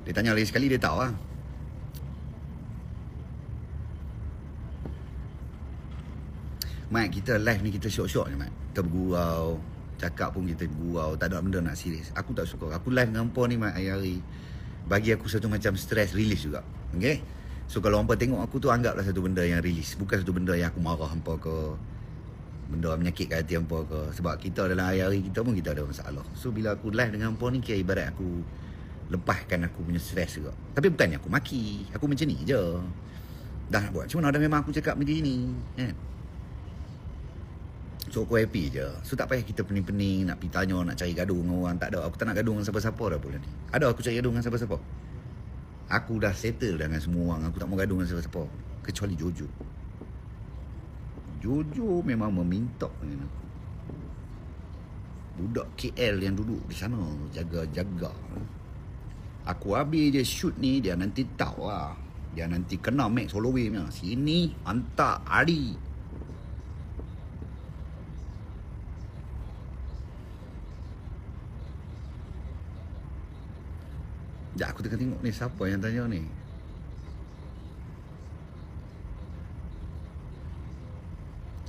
Dia tanya lagi sekali dia tahu lah Mat kita live ni kita syok-syok je Mat Kita bergurau Cakap pun kita bergurau Tak ada benda nak serius Aku tak suka Aku live dengan Puan ni Mat hari-hari Bagi aku satu macam stress release juga Okay So kalau hampa tengok aku tu Anggaplah satu benda yang release Bukan satu benda yang aku marah hampa ke benda menyakitkan hati hampa ke sebab kita dalam hari-hari kita pun kita ada masalah so bila aku live dengan hampa ni kira ibarat aku lepaskan aku punya stres juga tapi bukannya aku maki aku macam ni je dah nak buat cuma dah memang aku cakap macam ni kan So aku happy je So tak payah kita pening-pening Nak pergi tanya Nak cari gaduh dengan orang Tak ada Aku tak nak gaduh dengan siapa-siapa dah pula Ada aku cari gaduh dengan siapa-siapa Aku dah settle dengan semua orang Aku tak mau gaduh dengan siapa-siapa Kecuali Jojo Jojo memang meminta ni. Budak KL yang duduk di sana jaga-jaga. Aku habis je shoot ni dia nanti tahu lah. Dia nanti kena Max Holloway punya. Sini hantar Ali. Sekejap aku tengah tengok ni siapa yang tanya ni.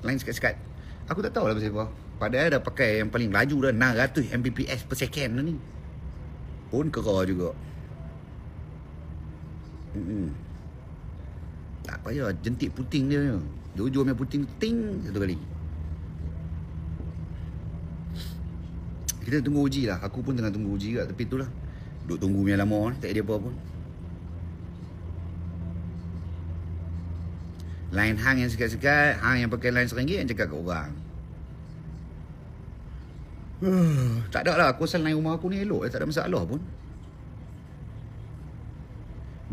lain sekat-sekat Aku tak tahu lah pasal apa Padahal dah pakai yang paling laju dah 600 Mbps per second ni Pun kerah juga Mm-mm. Tak payah jentik puting dia Jujur main puting ting satu kali Kita tunggu uji lah Aku pun tengah tunggu uji kat tepi tu lah Duduk tunggu yang lama Tak ada apa-apa pun Lain hang yang sekat-sekat Hang yang pakai lain seringgit Yang cakap kat orang uh, Tak ada lah Aku asal lain rumah aku ni elok eh, Tak ada masalah pun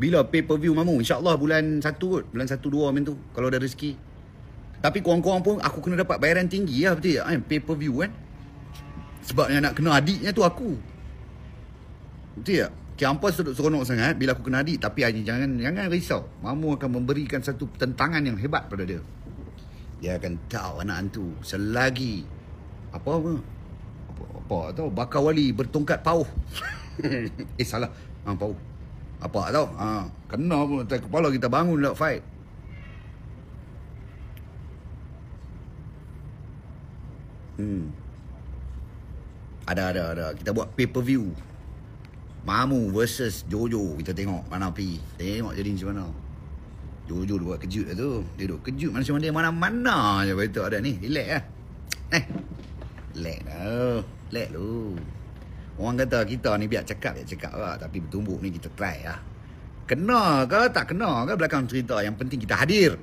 Bila pay per view mamu InsyaAllah bulan 1 kot Bulan 1-2 macam tu Kalau ada rezeki Tapi kurang-kurang pun Aku kena dapat bayaran tinggi lah Betul tak? Eh, pay per view kan eh. Sebab yang nak kena adiknya tu aku Betul tak? Campus sedut seronok sangat bila aku kena adik tapi Haji jangan jangan risau. Mamu akan memberikan satu tentangan yang hebat pada dia. Dia akan tahu anak hantu selagi apa apa apa, apa tahu bakar wali bertongkat pauh. eh salah. Ha pauh. Apa tahu? Ha ah, kena pun tak kepala kita bangun nak lah, fight. Hmm. Ada ada ada. Kita buat pay per view. Mamu versus Jojo Kita tengok mana pi Tengok jadi macam mana Jojo dia buat kejut lah tu Dia duduk kejut macam mana Mana-mana je Bagi tu ada ni Relax lah Eh Relax lah Relax lu Orang kata kita ni biar cakap Biar cakap lah Tapi bertumbuk ni kita try lah Kena ke tak kena ke Belakang cerita Yang penting kita hadir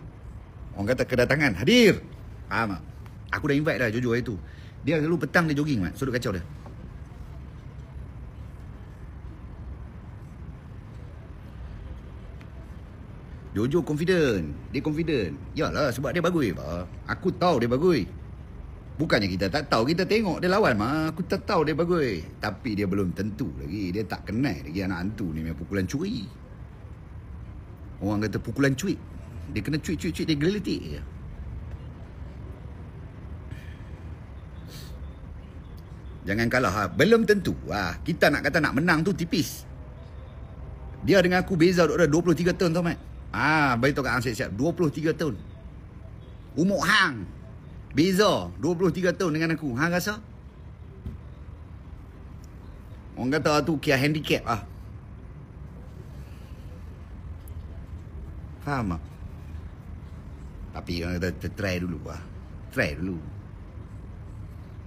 Orang kata kedatangan Hadir Faham tak? Aku dah invite dah Jojo hari tu Dia selalu petang dia jogging mat. So duduk kacau dia Jojo confident. Dia confident. Yalah sebab dia bagus apa. Aku tahu dia bagus. Bukannya kita tak tahu kita tengok dia lawan mah. Aku tak tahu dia bagus. Tapi dia belum tentu lagi. Dia tak kenal lagi anak hantu ni memang pukulan curi. Orang kata pukulan cuit. Dia kena cuit cuit cuit dia geletik je. Jangan kalah ha. Belum tentu. ha. kita nak kata nak menang tu tipis. Dia dengan aku beza dok 23 tahun tau mat. Ah, ha, beritahu kat hang siap-siap 23 tahun. Umur hang beza 23 tahun dengan aku. Hang rasa? Orang kata tu kia handicap ah. Faham tak? Tapi orang kata try dulu lah. Try dulu.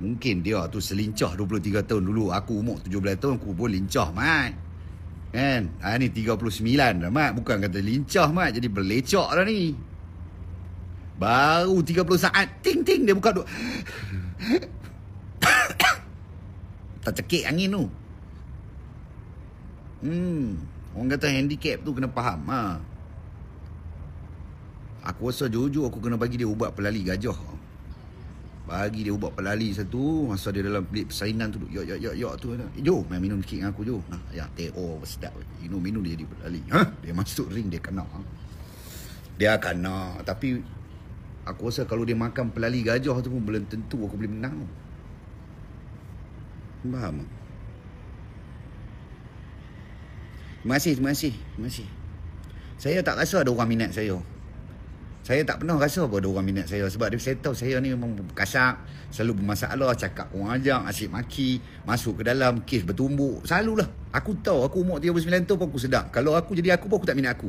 Mungkin dia tu selincah 23 tahun dulu. Aku umur 17 tahun aku pun lincah mat. Kan? Ha, ni 39 dah, Mat. Bukan kata lincah, Mat. Jadi belecok dah ni. Baru 30 saat. Ting-ting dia buka duk. tak cekik angin tu. Hmm. Orang kata handicap tu kena faham. Ha. Aku rasa jujur aku kena bagi dia ubat pelali gajah. Hmm. Pagi dia ubah pelali satu Masa dia dalam bilik persaingan tu Yok, yok, yok, yok tu eh, Jo, main minum kek dengan aku, Jo ha, Ya, teo, sedap You know, minum dia jadi pelali ha? Dia masuk ring, dia kena ha? Dia kena Tapi Aku rasa kalau dia makan pelali gajah tu pun Belum tentu aku boleh menang Faham? Terima kasih, terima kasih, terima kasih. Saya tak rasa ada orang minat saya saya tak pernah rasa apa ada orang minat saya sebab dia, saya tahu saya ni memang kasar selalu bermasalah cakap orang ajak asyik maki masuk ke dalam kes bertumbuk lah aku tahu aku umur 39 tahun pun aku sedap kalau aku jadi aku pun aku tak minat aku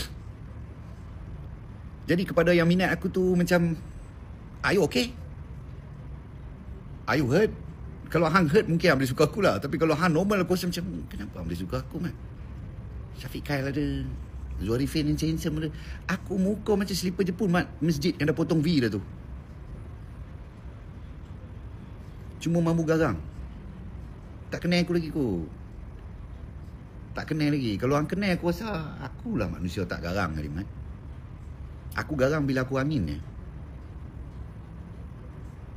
jadi kepada yang minat aku tu macam are you okay? are you hurt? Kalau hang hurt mungkin hang boleh suka aku lah Tapi kalau hang normal aku rasa macam hmm, Kenapa hang boleh suka aku man Syafiq Kyle ada Zuhari Fain yang handsome ada Aku muka macam sleeper Jepun mat Masjid yang dah potong V dah tu Cuma mambu garang Tak kenal aku lagi ko Tak kenal lagi Kalau orang kenal aku rasa Akulah manusia tak garang kali mat Aku garang bila aku angin ya.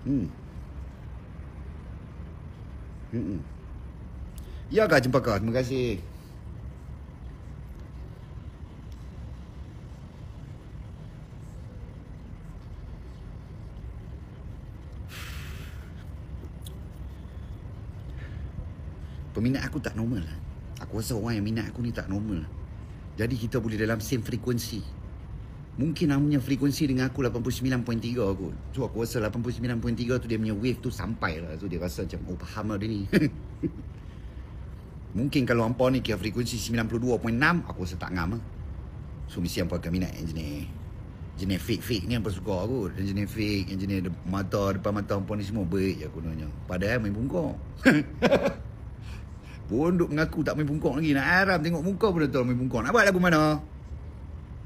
Hmm. Hmm. Ya gaji jumpa Terima kasih Peminat aku tak normal lah Aku rasa orang yang minat aku ni tak normal lah Jadi kita boleh dalam same frekuensi Mungkin namanya frekuensi dengan aku 89.3 aku. So aku rasa 89.3 tu dia punya wave tu sampai lah So dia rasa macam oh faham lah dia ni Mungkin kalau hampa ni kira frekuensi 92.6 Aku rasa tak ngam lah So mesti hampa akan minat yang jenis Jenis fake-fake ni hampa suka aku Dan jenis fake yang jenis mata depan mata hampa ni semua Baik je aku nanya Padahal main bungkok Pun duk mengaku tak main bungkong lagi. Nak haram tengok muka pun tu main bungkong. Nak buat lagu mana?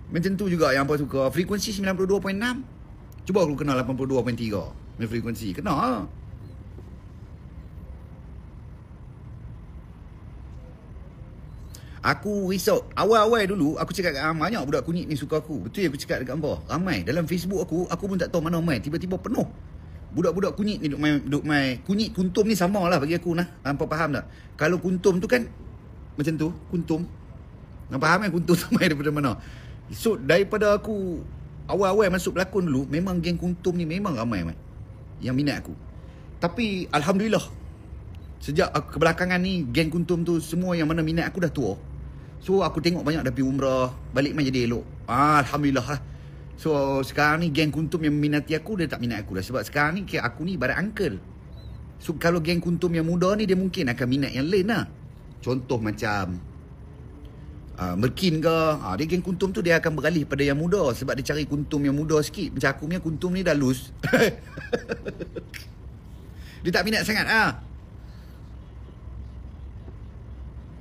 Macam tu juga yang apa suka. Frekuensi 92.6. Cuba aku kenal 82.3. Main frekuensi. Kenal lah. Ha? Aku risau Awal-awal dulu Aku cakap kat ah, Banyak budak kunyit ni suka aku Betul ya? aku cakap dekat hamba Ramai Dalam Facebook aku Aku pun tak tahu mana ramai Tiba-tiba penuh budak-budak kunyit ni duk main duk main kunyit kuntum ni lah bagi aku nah. Hangpa faham tak? Kalau kuntum tu kan macam tu, kuntum. Nak faham kan kuntum sama daripada mana? So daripada aku awal-awal masuk berlakon dulu memang geng kuntum ni memang ramai mat. Yang minat aku. Tapi alhamdulillah sejak kebelakangan ni geng kuntum tu semua yang mana minat aku dah tua. So aku tengok banyak dah pergi umrah, balik main jadi elok. Ah, alhamdulillah lah. So sekarang ni geng kuntum yang minati aku Dia tak minat aku dah Sebab sekarang ni aku ni ibarat uncle So kalau geng kuntum yang muda ni Dia mungkin akan minat yang lain lah Contoh macam uh, Merkin ke uh, Dia geng kuntum tu dia akan beralih pada yang muda Sebab dia cari kuntum yang muda sikit Macam aku punya kuntum ni dah lus. Dia tak minat sangat ah.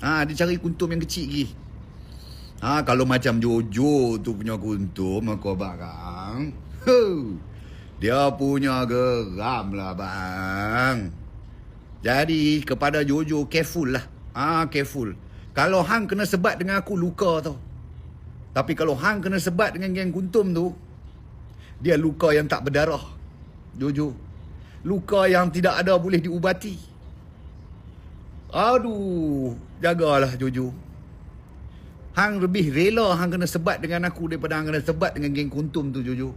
Ha? Ah, ha, dia cari kuntum yang kecil lagi Ha, kalau macam Jojo tu punya kuntum aku bang. Huh. Dia punya geram lah bang. Jadi kepada Jojo careful lah. Ha, careful. Kalau hang kena sebat dengan aku luka tu. Tapi kalau hang kena sebat dengan geng kuntum tu. Dia luka yang tak berdarah. Jojo. Luka yang tidak ada boleh diubati. Aduh. Jagalah Jojo. Hang lebih rela hang kena sebat dengan aku daripada hang kena sebat dengan geng kuntum tu Jojo.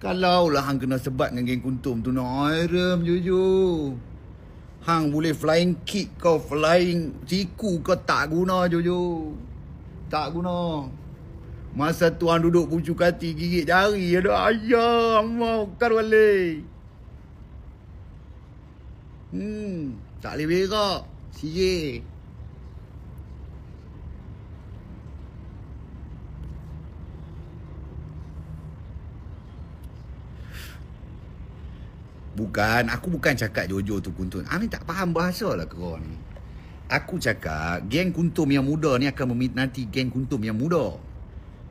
lah hang kena sebat dengan geng kuntum tu nak airam Jojo. Hang boleh flying kick kau flying tiku kau tak guna Jojo. Tak guna. Masa tu hang duduk pucuk hati gigit jari dah ayam mau kan boleh. Hmm, tak lebih berak. Sigit. Bukan, aku bukan cakap Jojo tu kuntum. Amin tak faham bahasa lah kau ni. Aku cakap geng kuntum yang muda ni akan meminati geng kuntum yang muda.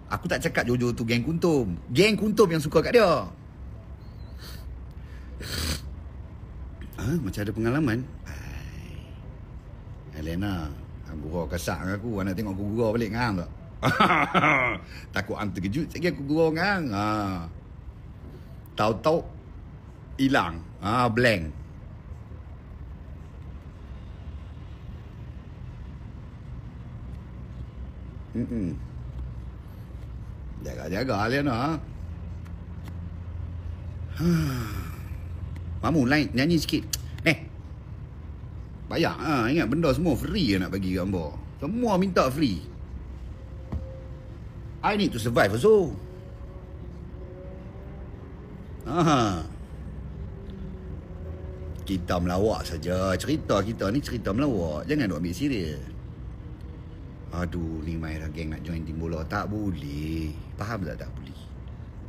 Aku tak cakap Jojo tu geng kuntum. Geng kuntum yang suka kat dia. Ah, macam ada pengalaman. Elena, aku gurau kasar dengan aku. Anak tengok aku gurau balik dengan tak? Takut aku terkejut. Sekejap aku gurau dengan Ha. Ah. Tahu-tahu hilang ha, blank Mm-mm. Jaga-jaga Aliana ha. Mamu naik nyanyi sikit Eh Bayar ha? Ingat benda semua free nak bagi kat Semua minta free I need to survive so Ha kita melawak saja cerita kita ni cerita melawak jangan duk ambil serius aduh ni mai geng nak join tim bola tak boleh faham tak tak boleh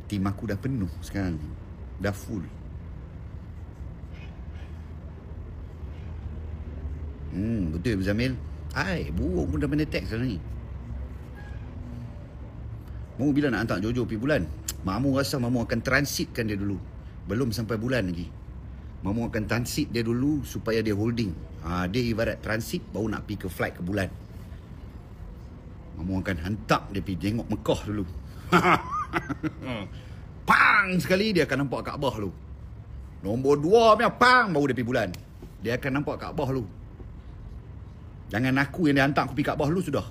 tim aku dah penuh sekarang ni dah full hmm betul Zamil ai buruk pun dah benda teks ni Mau bila nak hantar Jojo pergi bulan Mamu rasa Mamu akan transitkan dia dulu Belum sampai bulan lagi memuatkan transit dia dulu supaya dia holding. Ha, dia ibarat transit baru nak pergi ke flight ke bulan. Mamu akan hantar dia pergi tengok Mekah dulu. pang sekali dia akan nampak Kaabah dulu. Nombor dua punya pang baru dia pergi bulan. Dia akan nampak Kaabah dulu. Jangan aku yang dia hantar aku pergi Kaabah dulu sudah.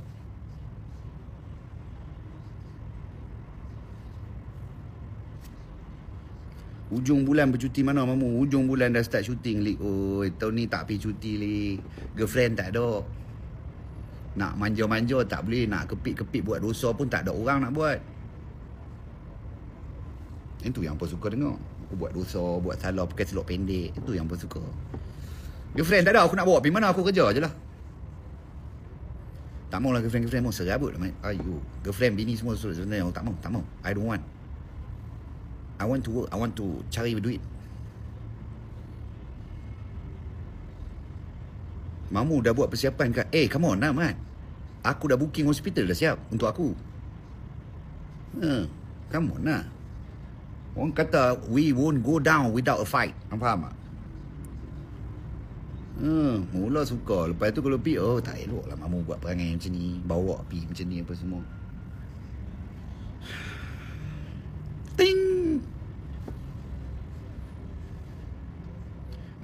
Ujung bulan bercuti mana mamu? Ujung bulan dah start syuting lik. Oi, tahun ni tak pergi cuti lik. Girlfriend tak ada. Nak manja-manja tak boleh, nak kepik-kepik buat dosa pun tak ada orang nak buat. Itu yang pun suka dengar. Aku buat dosa, buat salah pakai selok pendek. Itu yang pun suka. Girlfriend tak ada, aku nak bawa pergi mana aku kerja je lah. Tak maulah girlfriend-girlfriend, mau serabut. Ayuh, girlfriend, bini semua sebenarnya. Oh, tak mau, tak mau. I don't want. I want to work I want to cari duit Mamu dah buat persiapan kat Eh come on Nam kan Aku dah booking hospital dah siap Untuk aku hmm, Come on lah Orang kata We won't go down without a fight Kamu faham tak hmm, Mula suka Lepas tu kalau pergi Oh tak elok lah Mamu buat perangai macam ni Bawa pergi macam ni apa semua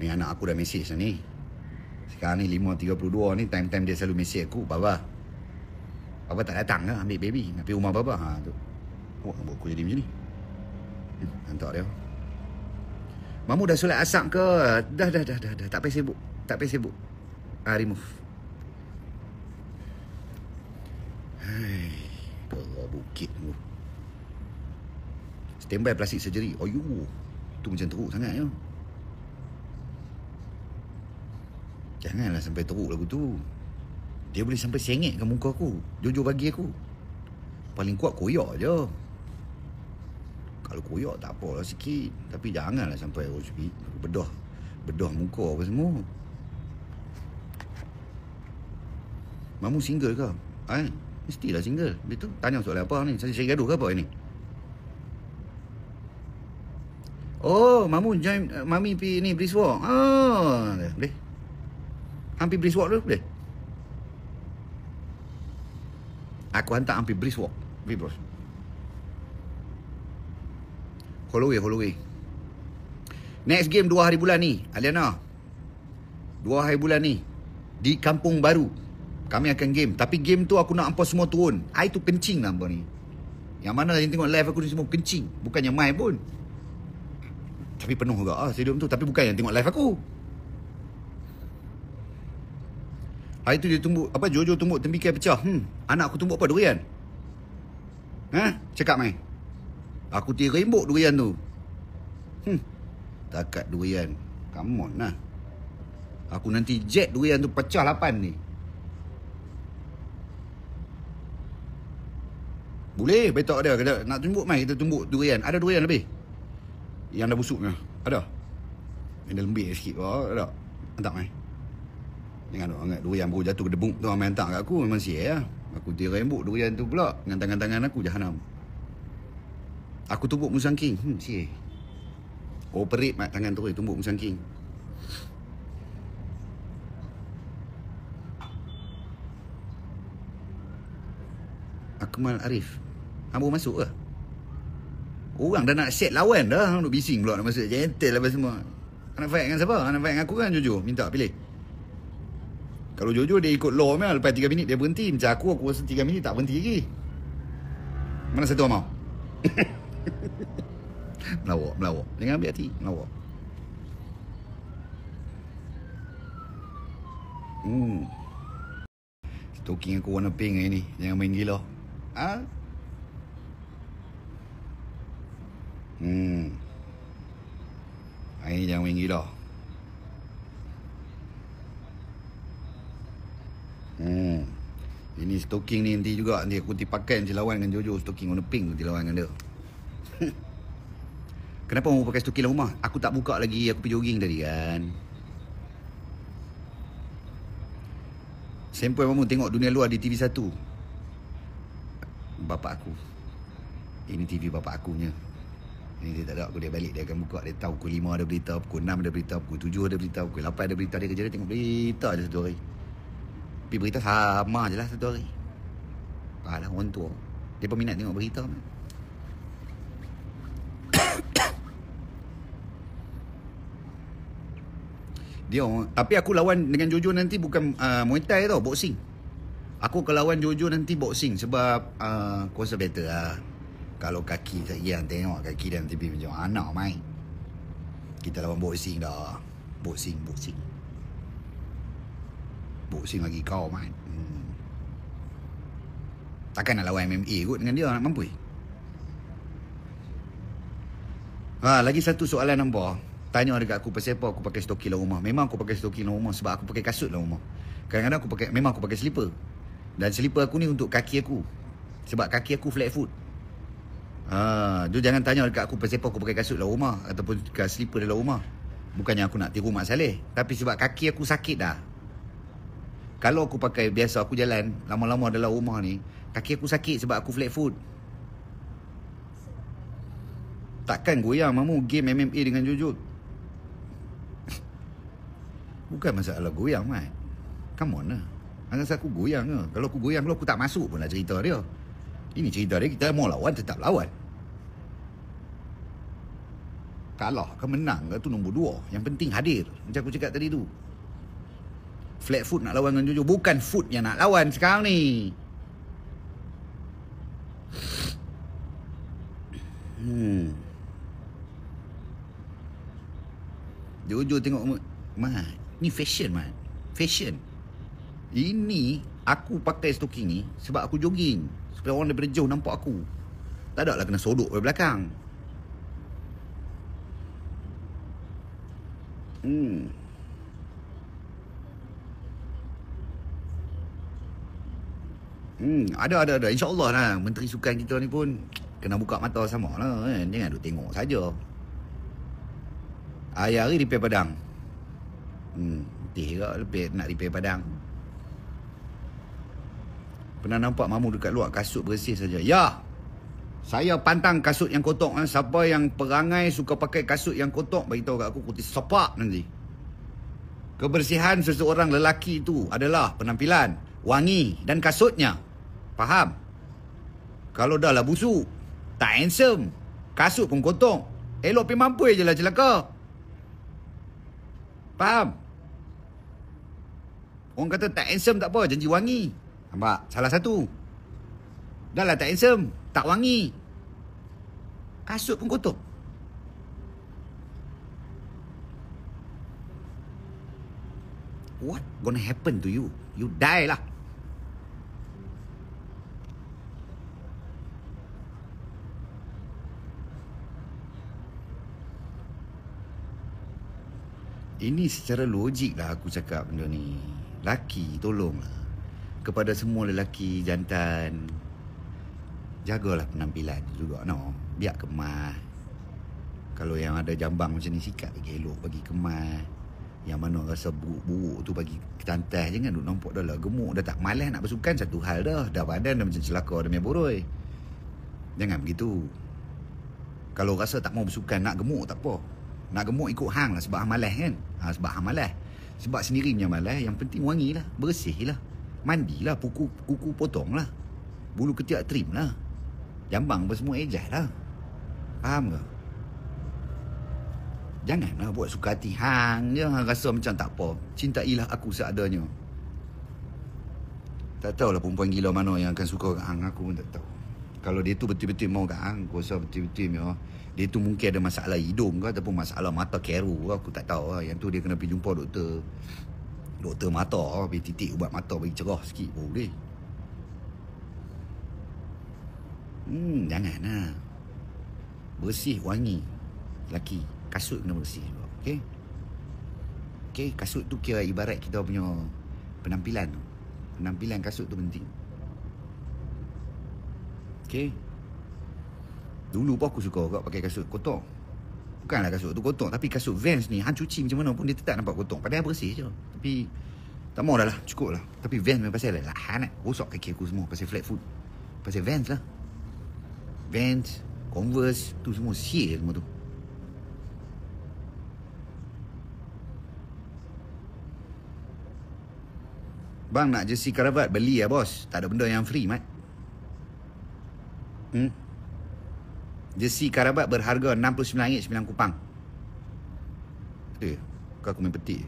Ni anak aku dah mesej ni. Sekarang ni 5.32 ni time-time dia selalu mesej aku. Baba. Baba tak datang ke ambil baby. Nak pergi rumah Baba. Ha, tu. Buat aku jadi macam ni. Hmm, hantar dia. Mamu dah solat asap ke? Dah, dah, dah, dah, dah. Tak payah sibuk. Tak payah sibuk. Ha, remove. Hai, kalau bukit tu. Standby plastik surgery. Oh, you. Itu macam teruk sangat, ya. Janganlah sampai teruk lagu tu Dia boleh sampai sengit ke muka aku Jojo bagi aku Paling kuat koyak je Kalau koyak tak apa lah sikit Tapi janganlah sampai oh, sikit. Bedah Bedah muka apa semua Mamu single ke? Ha? Eh? Mestilah single Dia tu tanya soalan apa ni Saya cari gaduh ke apa ni Oh, Mamu join uh, Mami pi ni, Briswalk. Ah, oh, boleh. Ampi Breeze Walk dulu boleh? Aku hantar Ampi Breeze Walk. Vibros. Holloway, Holloway. Next game dua hari bulan ni. Aliana. Dua hari bulan ni. Di Kampung Baru. Kami akan game. Tapi game tu aku nak hampa semua turun. I tu kencing lah ni. Yang mana yang tengok live aku ni semua kencing. Bukannya main pun. Tapi penuh juga lah stadium tu. Tapi bukan yang tengok live aku. Hari tu dia tumbuk apa Jojo tumbuk tembikai pecah. Hmm, anak aku tumbuk apa durian? Hah? Cakap mai. Aku terimbuk durian tu. Hmm. Takat durian. Come on lah. Aku nanti jet durian tu pecah lapan ni. Boleh, betul ada. Kata, nak tumbuk mai, kita tumbuk durian. Ada durian lebih? Yang dah busuk ni. Ada? Yang dah lembik sikit. Oh, ada? Entah mai. Jangan duk angkat durian baru jatuh ke debuk tu orang main tak kat aku memang sial lah. Aku dia rembuk durian tu pula dengan tangan-tangan aku jahanam. Aku tumbuk musang king. Hmm, sial. Operate oh, mat tangan tu tumbuk musang king. Akmal Arif. Hang masuk ke? Orang dah nak set lawan dah. Hang duk bising pula nak masuk gentle lah semua. Hang nak fight dengan siapa? Hang nak fight dengan aku kan jujur. Minta pilih. Kalau Jojo dia ikut law memang lepas 3 minit dia berhenti Macam aku, aku rasa 3 minit tak berhenti lagi Mana satu orang mau? melawak, melawak Jangan ambil hati, melawak Hmm. Stoking aku warna pink hari ni Jangan main gila ha? Hmm. Hari ni jangan main gila Hmm. Ini stoking ni nanti juga nanti aku nanti pakai nanti lawan dengan Jojo stoking warna pink nanti lawan dengan dia. Kenapa kamu pakai stoking dalam rumah? Aku tak buka lagi aku pergi jogging tadi kan. Sempoi mamu tengok dunia luar di TV 1. Bapa aku. Ini TV bapa aku punya. Ini dia tak ada aku dia balik dia akan buka dia tahu aku 5 ada berita, aku 6 ada berita, aku 7 ada berita, aku 8 ada berita dia kerja dia tengok berita je satu hari. Pergi berita sama je lah satu hari Alah orang tua Dia pun minat tengok berita kan Dia Tapi aku lawan dengan Jojo nanti bukan uh, Muay Thai tau Boxing Aku akan lawan Jojo nanti boxing Sebab uh, aku rasa better lah Kalau kaki yang tengok kaki dan nanti macam anak main Kita lawan boxing dah Boxing, boxing Mabuk lagi kau man hmm. Takkan nak lawan MMA kot dengan dia Nak mampu Ha, lagi satu soalan nombor Tanya dekat aku Pasal apa aku pakai stokil rumah Memang aku pakai stokil rumah Sebab aku pakai kasut lah rumah Kadang-kadang aku pakai Memang aku pakai slipper Dan slipper aku ni untuk kaki aku Sebab kaki aku flat foot Ha, dia jangan tanya dekat aku Pasal apa aku pakai kasut dalam rumah Ataupun slipper dalam rumah Bukannya aku nak tiru Mak Saleh Tapi sebab kaki aku sakit dah kalau aku pakai biasa aku jalan lama-lama dalam rumah ni, kaki aku sakit sebab aku flat foot. Takkan goyang mamu game MMA dengan jujur. Bukan masalah goyang, Mat. Come on lah. Angan aku goyang ke? Kalau aku goyang dulu, aku tak masuk pun lah cerita dia. Ini cerita dia, kita mau lawan, tetap lawan. Kalah ke menang ke, tu nombor dua. Yang penting hadir. Macam aku cakap tadi tu. Flat food nak lawan dengan Jojo Bukan food yang nak lawan sekarang ni Hmm. Jojo tengok Mat Ni fashion Mat Fashion Ini Aku pakai stoking ni Sebab aku jogging Supaya orang daripada jauh nampak aku Tak ada lah kena sodok dari belakang Hmm Hmm, ada ada ada Allah lah menteri sukan kita ni pun kena buka mata sama lah kan. Jangan duk tengok saja. Hari hari repair padang. Hmm, teh lebih nak repair padang. Pernah nampak mamu dekat luar kasut bersih saja. Ya. Saya pantang kasut yang kotor kan. Siapa yang perangai suka pakai kasut yang kotor bagi tahu kat aku kutis sepak nanti. Kebersihan seseorang lelaki itu adalah penampilan, wangi dan kasutnya. Faham? Kalau dah lah busuk. Tak handsome. Kasut pun kotor. Elok pergi mampu je lah celaka. Faham? Orang kata tak handsome tak apa. Janji wangi. Nampak? Salah satu. Dah lah tak handsome. Tak wangi. Kasut pun kotor. What gonna happen to you? You die lah. Ini secara logik lah aku cakap benda ni Laki tolong Kepada semua lelaki jantan Jagalah penampilan juga no. Biar kemas Kalau yang ada jambang macam ni sikat lagi elok bagi kemas Yang mana rasa buruk-buruk tu bagi kecantai Jangan duk nampak dah lah gemuk Dah tak malas nak bersukan satu hal dah Dah badan dah macam celaka dah punya boroi Jangan begitu Kalau rasa tak mau bersukan nak gemuk tak apa nak gemuk ikut hang lah sebab hang malas kan. Ha, sebab hang malas. Sebab sendiri punya malas. Yang penting wangi lah. Bersih lah. mandi lah, Kuku, kuku potong lah. Bulu ketiak trim lah. Jambang apa semua ejah lah. Faham ke? Janganlah buat suka hati hang je. Rasa macam tak apa. Cintailah aku seadanya. Tak tahulah perempuan gila mana yang akan suka hang. Aku pun tak tahu. Kalau dia tu betul-betul mau kat hang. Aku rasa betul-betul mewah dia tu mungkin ada masalah hidung ke ataupun masalah mata keru ke aku tak tahu lah yang tu dia kena pergi jumpa doktor doktor mata bagi titik ubat mata bagi cerah sikit pun boleh hmm jangan lah bersih wangi laki kasut kena bersih juga okay ok kasut tu kira ibarat kita punya penampilan penampilan kasut tu penting Okay. Dulu pun aku suka juga pakai kasut kotong, Bukanlah kasut tu kotong. Tapi kasut Vans ni Han cuci macam mana pun Dia tetap nampak kotong. Padahal bersih je Tapi Tak mahu dah lah Cukup lah Tapi Vans memang pasal lah Lah kan. nak Rosak kaki aku semua Pasal flat foot Pasal Vans lah Vans Converse Tu semua Sier semua tu Bang nak jersey karavat Beli lah bos Tak ada benda yang free mat Hmm Jersey Karabat berharga RM69.9 kupang. Eh, kau aku main petik.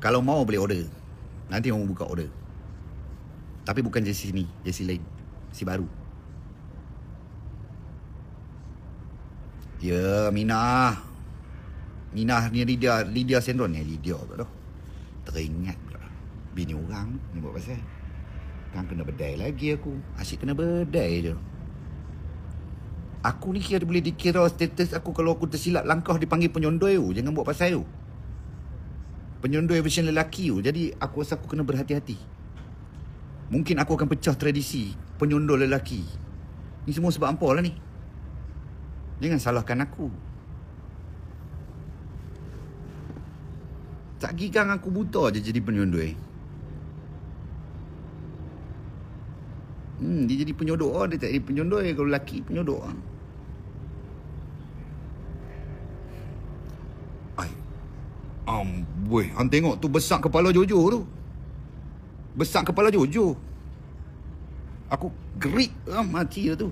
Kalau mau boleh order. Nanti mau buka order. Tapi bukan jersey ni, jersey lain. Si baru. Ya, Minah. Minah ni Lydia, Lydia Sendron ni eh, Lydia pula tu. Teringat pula. Bini orang ni buat pasal. Kan kena bedai lagi aku. Asyik kena bedai je. Aku ni kira boleh dikira status aku kalau aku tersilap langkah dipanggil penyondoi tu. Jangan buat pasal tu. Penyondoi version lelaki tu. Jadi aku rasa aku kena berhati-hati. Mungkin aku akan pecah tradisi penyondol lelaki. Ni semua sebab ampah lah ni. Jangan salahkan aku. Tak gigang aku buta je jadi penyondoi. Hmm, dia jadi penyodok lah. Dia tak jadi penyodok ya kalau lelaki penyodok lah. Ay. Amboi. Um, Han tengok tu besar kepala Jojo tu. Besar kepala Jojo. Aku gerik ah, lah mati dia tu.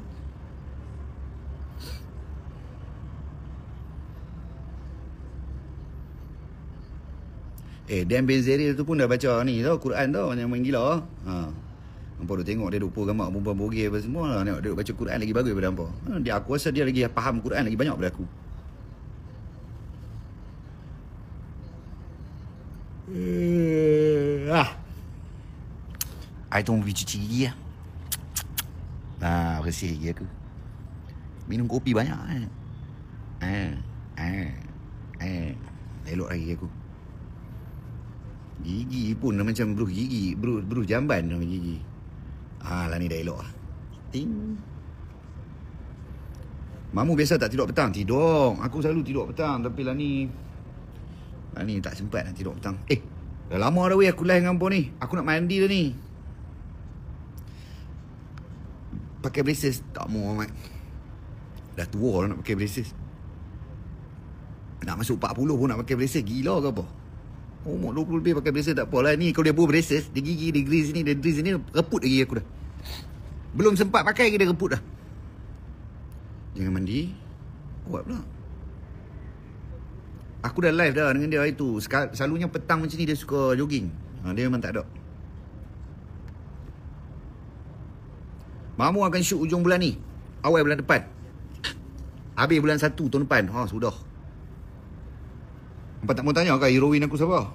Eh, Dan Benzeril tu pun dah baca ni tau. Quran tau. Macam main gila. Haa. Hampa duk tengok dia duk pura gambar perempuan bogey apa semua lah. Dia duk baca Quran lagi bagus daripada hampa. Ah, dia aku rasa dia lagi faham Quran lagi banyak daripada aku. Uh, ah. I tu mau cuci gigi lah. Nah, bersih gigi aku. Minum kopi banyak kan. Eh. Eh. Eh. Elok lagi aku. Gigi pun macam bro gigi. Bro bro jamban nama gigi. Ah, lah ni dah elok lah. Ting. Mamu biasa tak tidur petang? Tidur. Aku selalu tidur petang. Tapi lah ni... Lah ni tak sempat nak tidur petang. Eh, dah lama dah weh aku live dengan ni. Aku nak mandi dah ni. Pakai braces. Tak mau, Mamat. Dah tua lah nak pakai braces. Nak masuk 40 pun nak pakai braces. Gila ke apa? Umur 20 lebih pakai braces tak apa lah. Ni kalau dia buat braces, dia gigi, dia grease ni, dia grease ni, reput lagi aku dah. Belum sempat pakai lagi dah reput dah Jangan mandi Buat pula Aku dah live dah dengan dia hari tu Sekal Selalunya petang macam ni dia suka jogging ha, Dia memang tak ada Mamu akan shoot ujung bulan ni Awal bulan depan Habis bulan satu tahun depan Ha sudah Nampak tak mau tanya ke heroin aku siapa?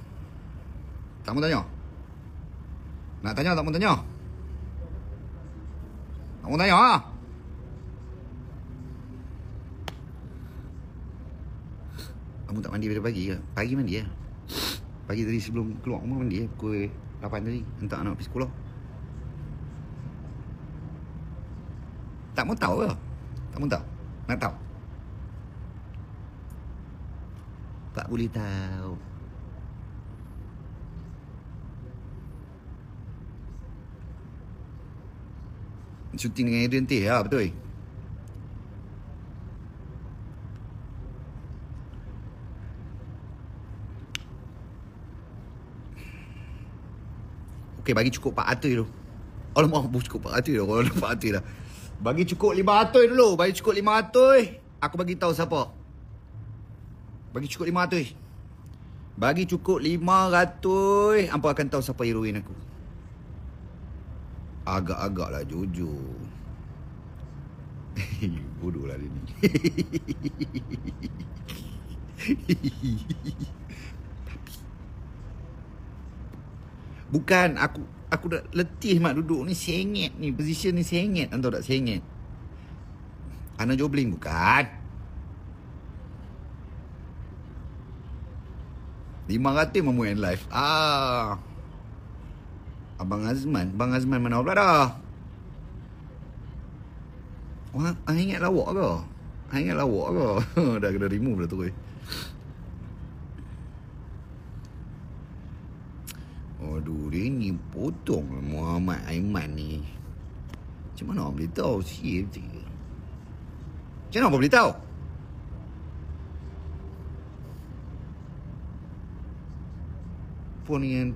Tak mau tanya? Nak tanya tak mau tanya? 我南阳啊。Kamu tak mandi pada pagi ke? Pagi mandi ya? Pagi tadi sebelum keluar rumah mandi ya? Pukul 8 tadi Entah anak pergi sekolah Tak mau tahu ke? Tak mau tahu? Nak tahu? Tak boleh tahu shooting dengan Adrian Tay ha, betul Okay, bagi cukup 400 tu. Alamak, oh, bu cukup 400 tu. kalau ada 400 dah. Bagi cukup 500 tu dulu. Bagi cukup 500 tu. Aku bagi tahu siapa. Bagi cukup 500 tu. Bagi cukup 500 tu. Ampa akan tahu siapa heroin aku agak-agaklah jujur. Bodoh lah dia ni Tapi Bukan aku Aku dah letih mak duduk ni Sengit ni Position ni sengit Tentu tak sengit Ana jobling bukan 500 memang live Ah Abang Azman Abang Azman mana pula dah Wah, saya ingat lawak ke? Saya ingat lawak ke? dah kena remove pula Oh, Aduh, dia ni potong lah Muhammad Aiman ni. Macam mana orang boleh tahu? Sip je. Macam mana boleh tahu? Pun yang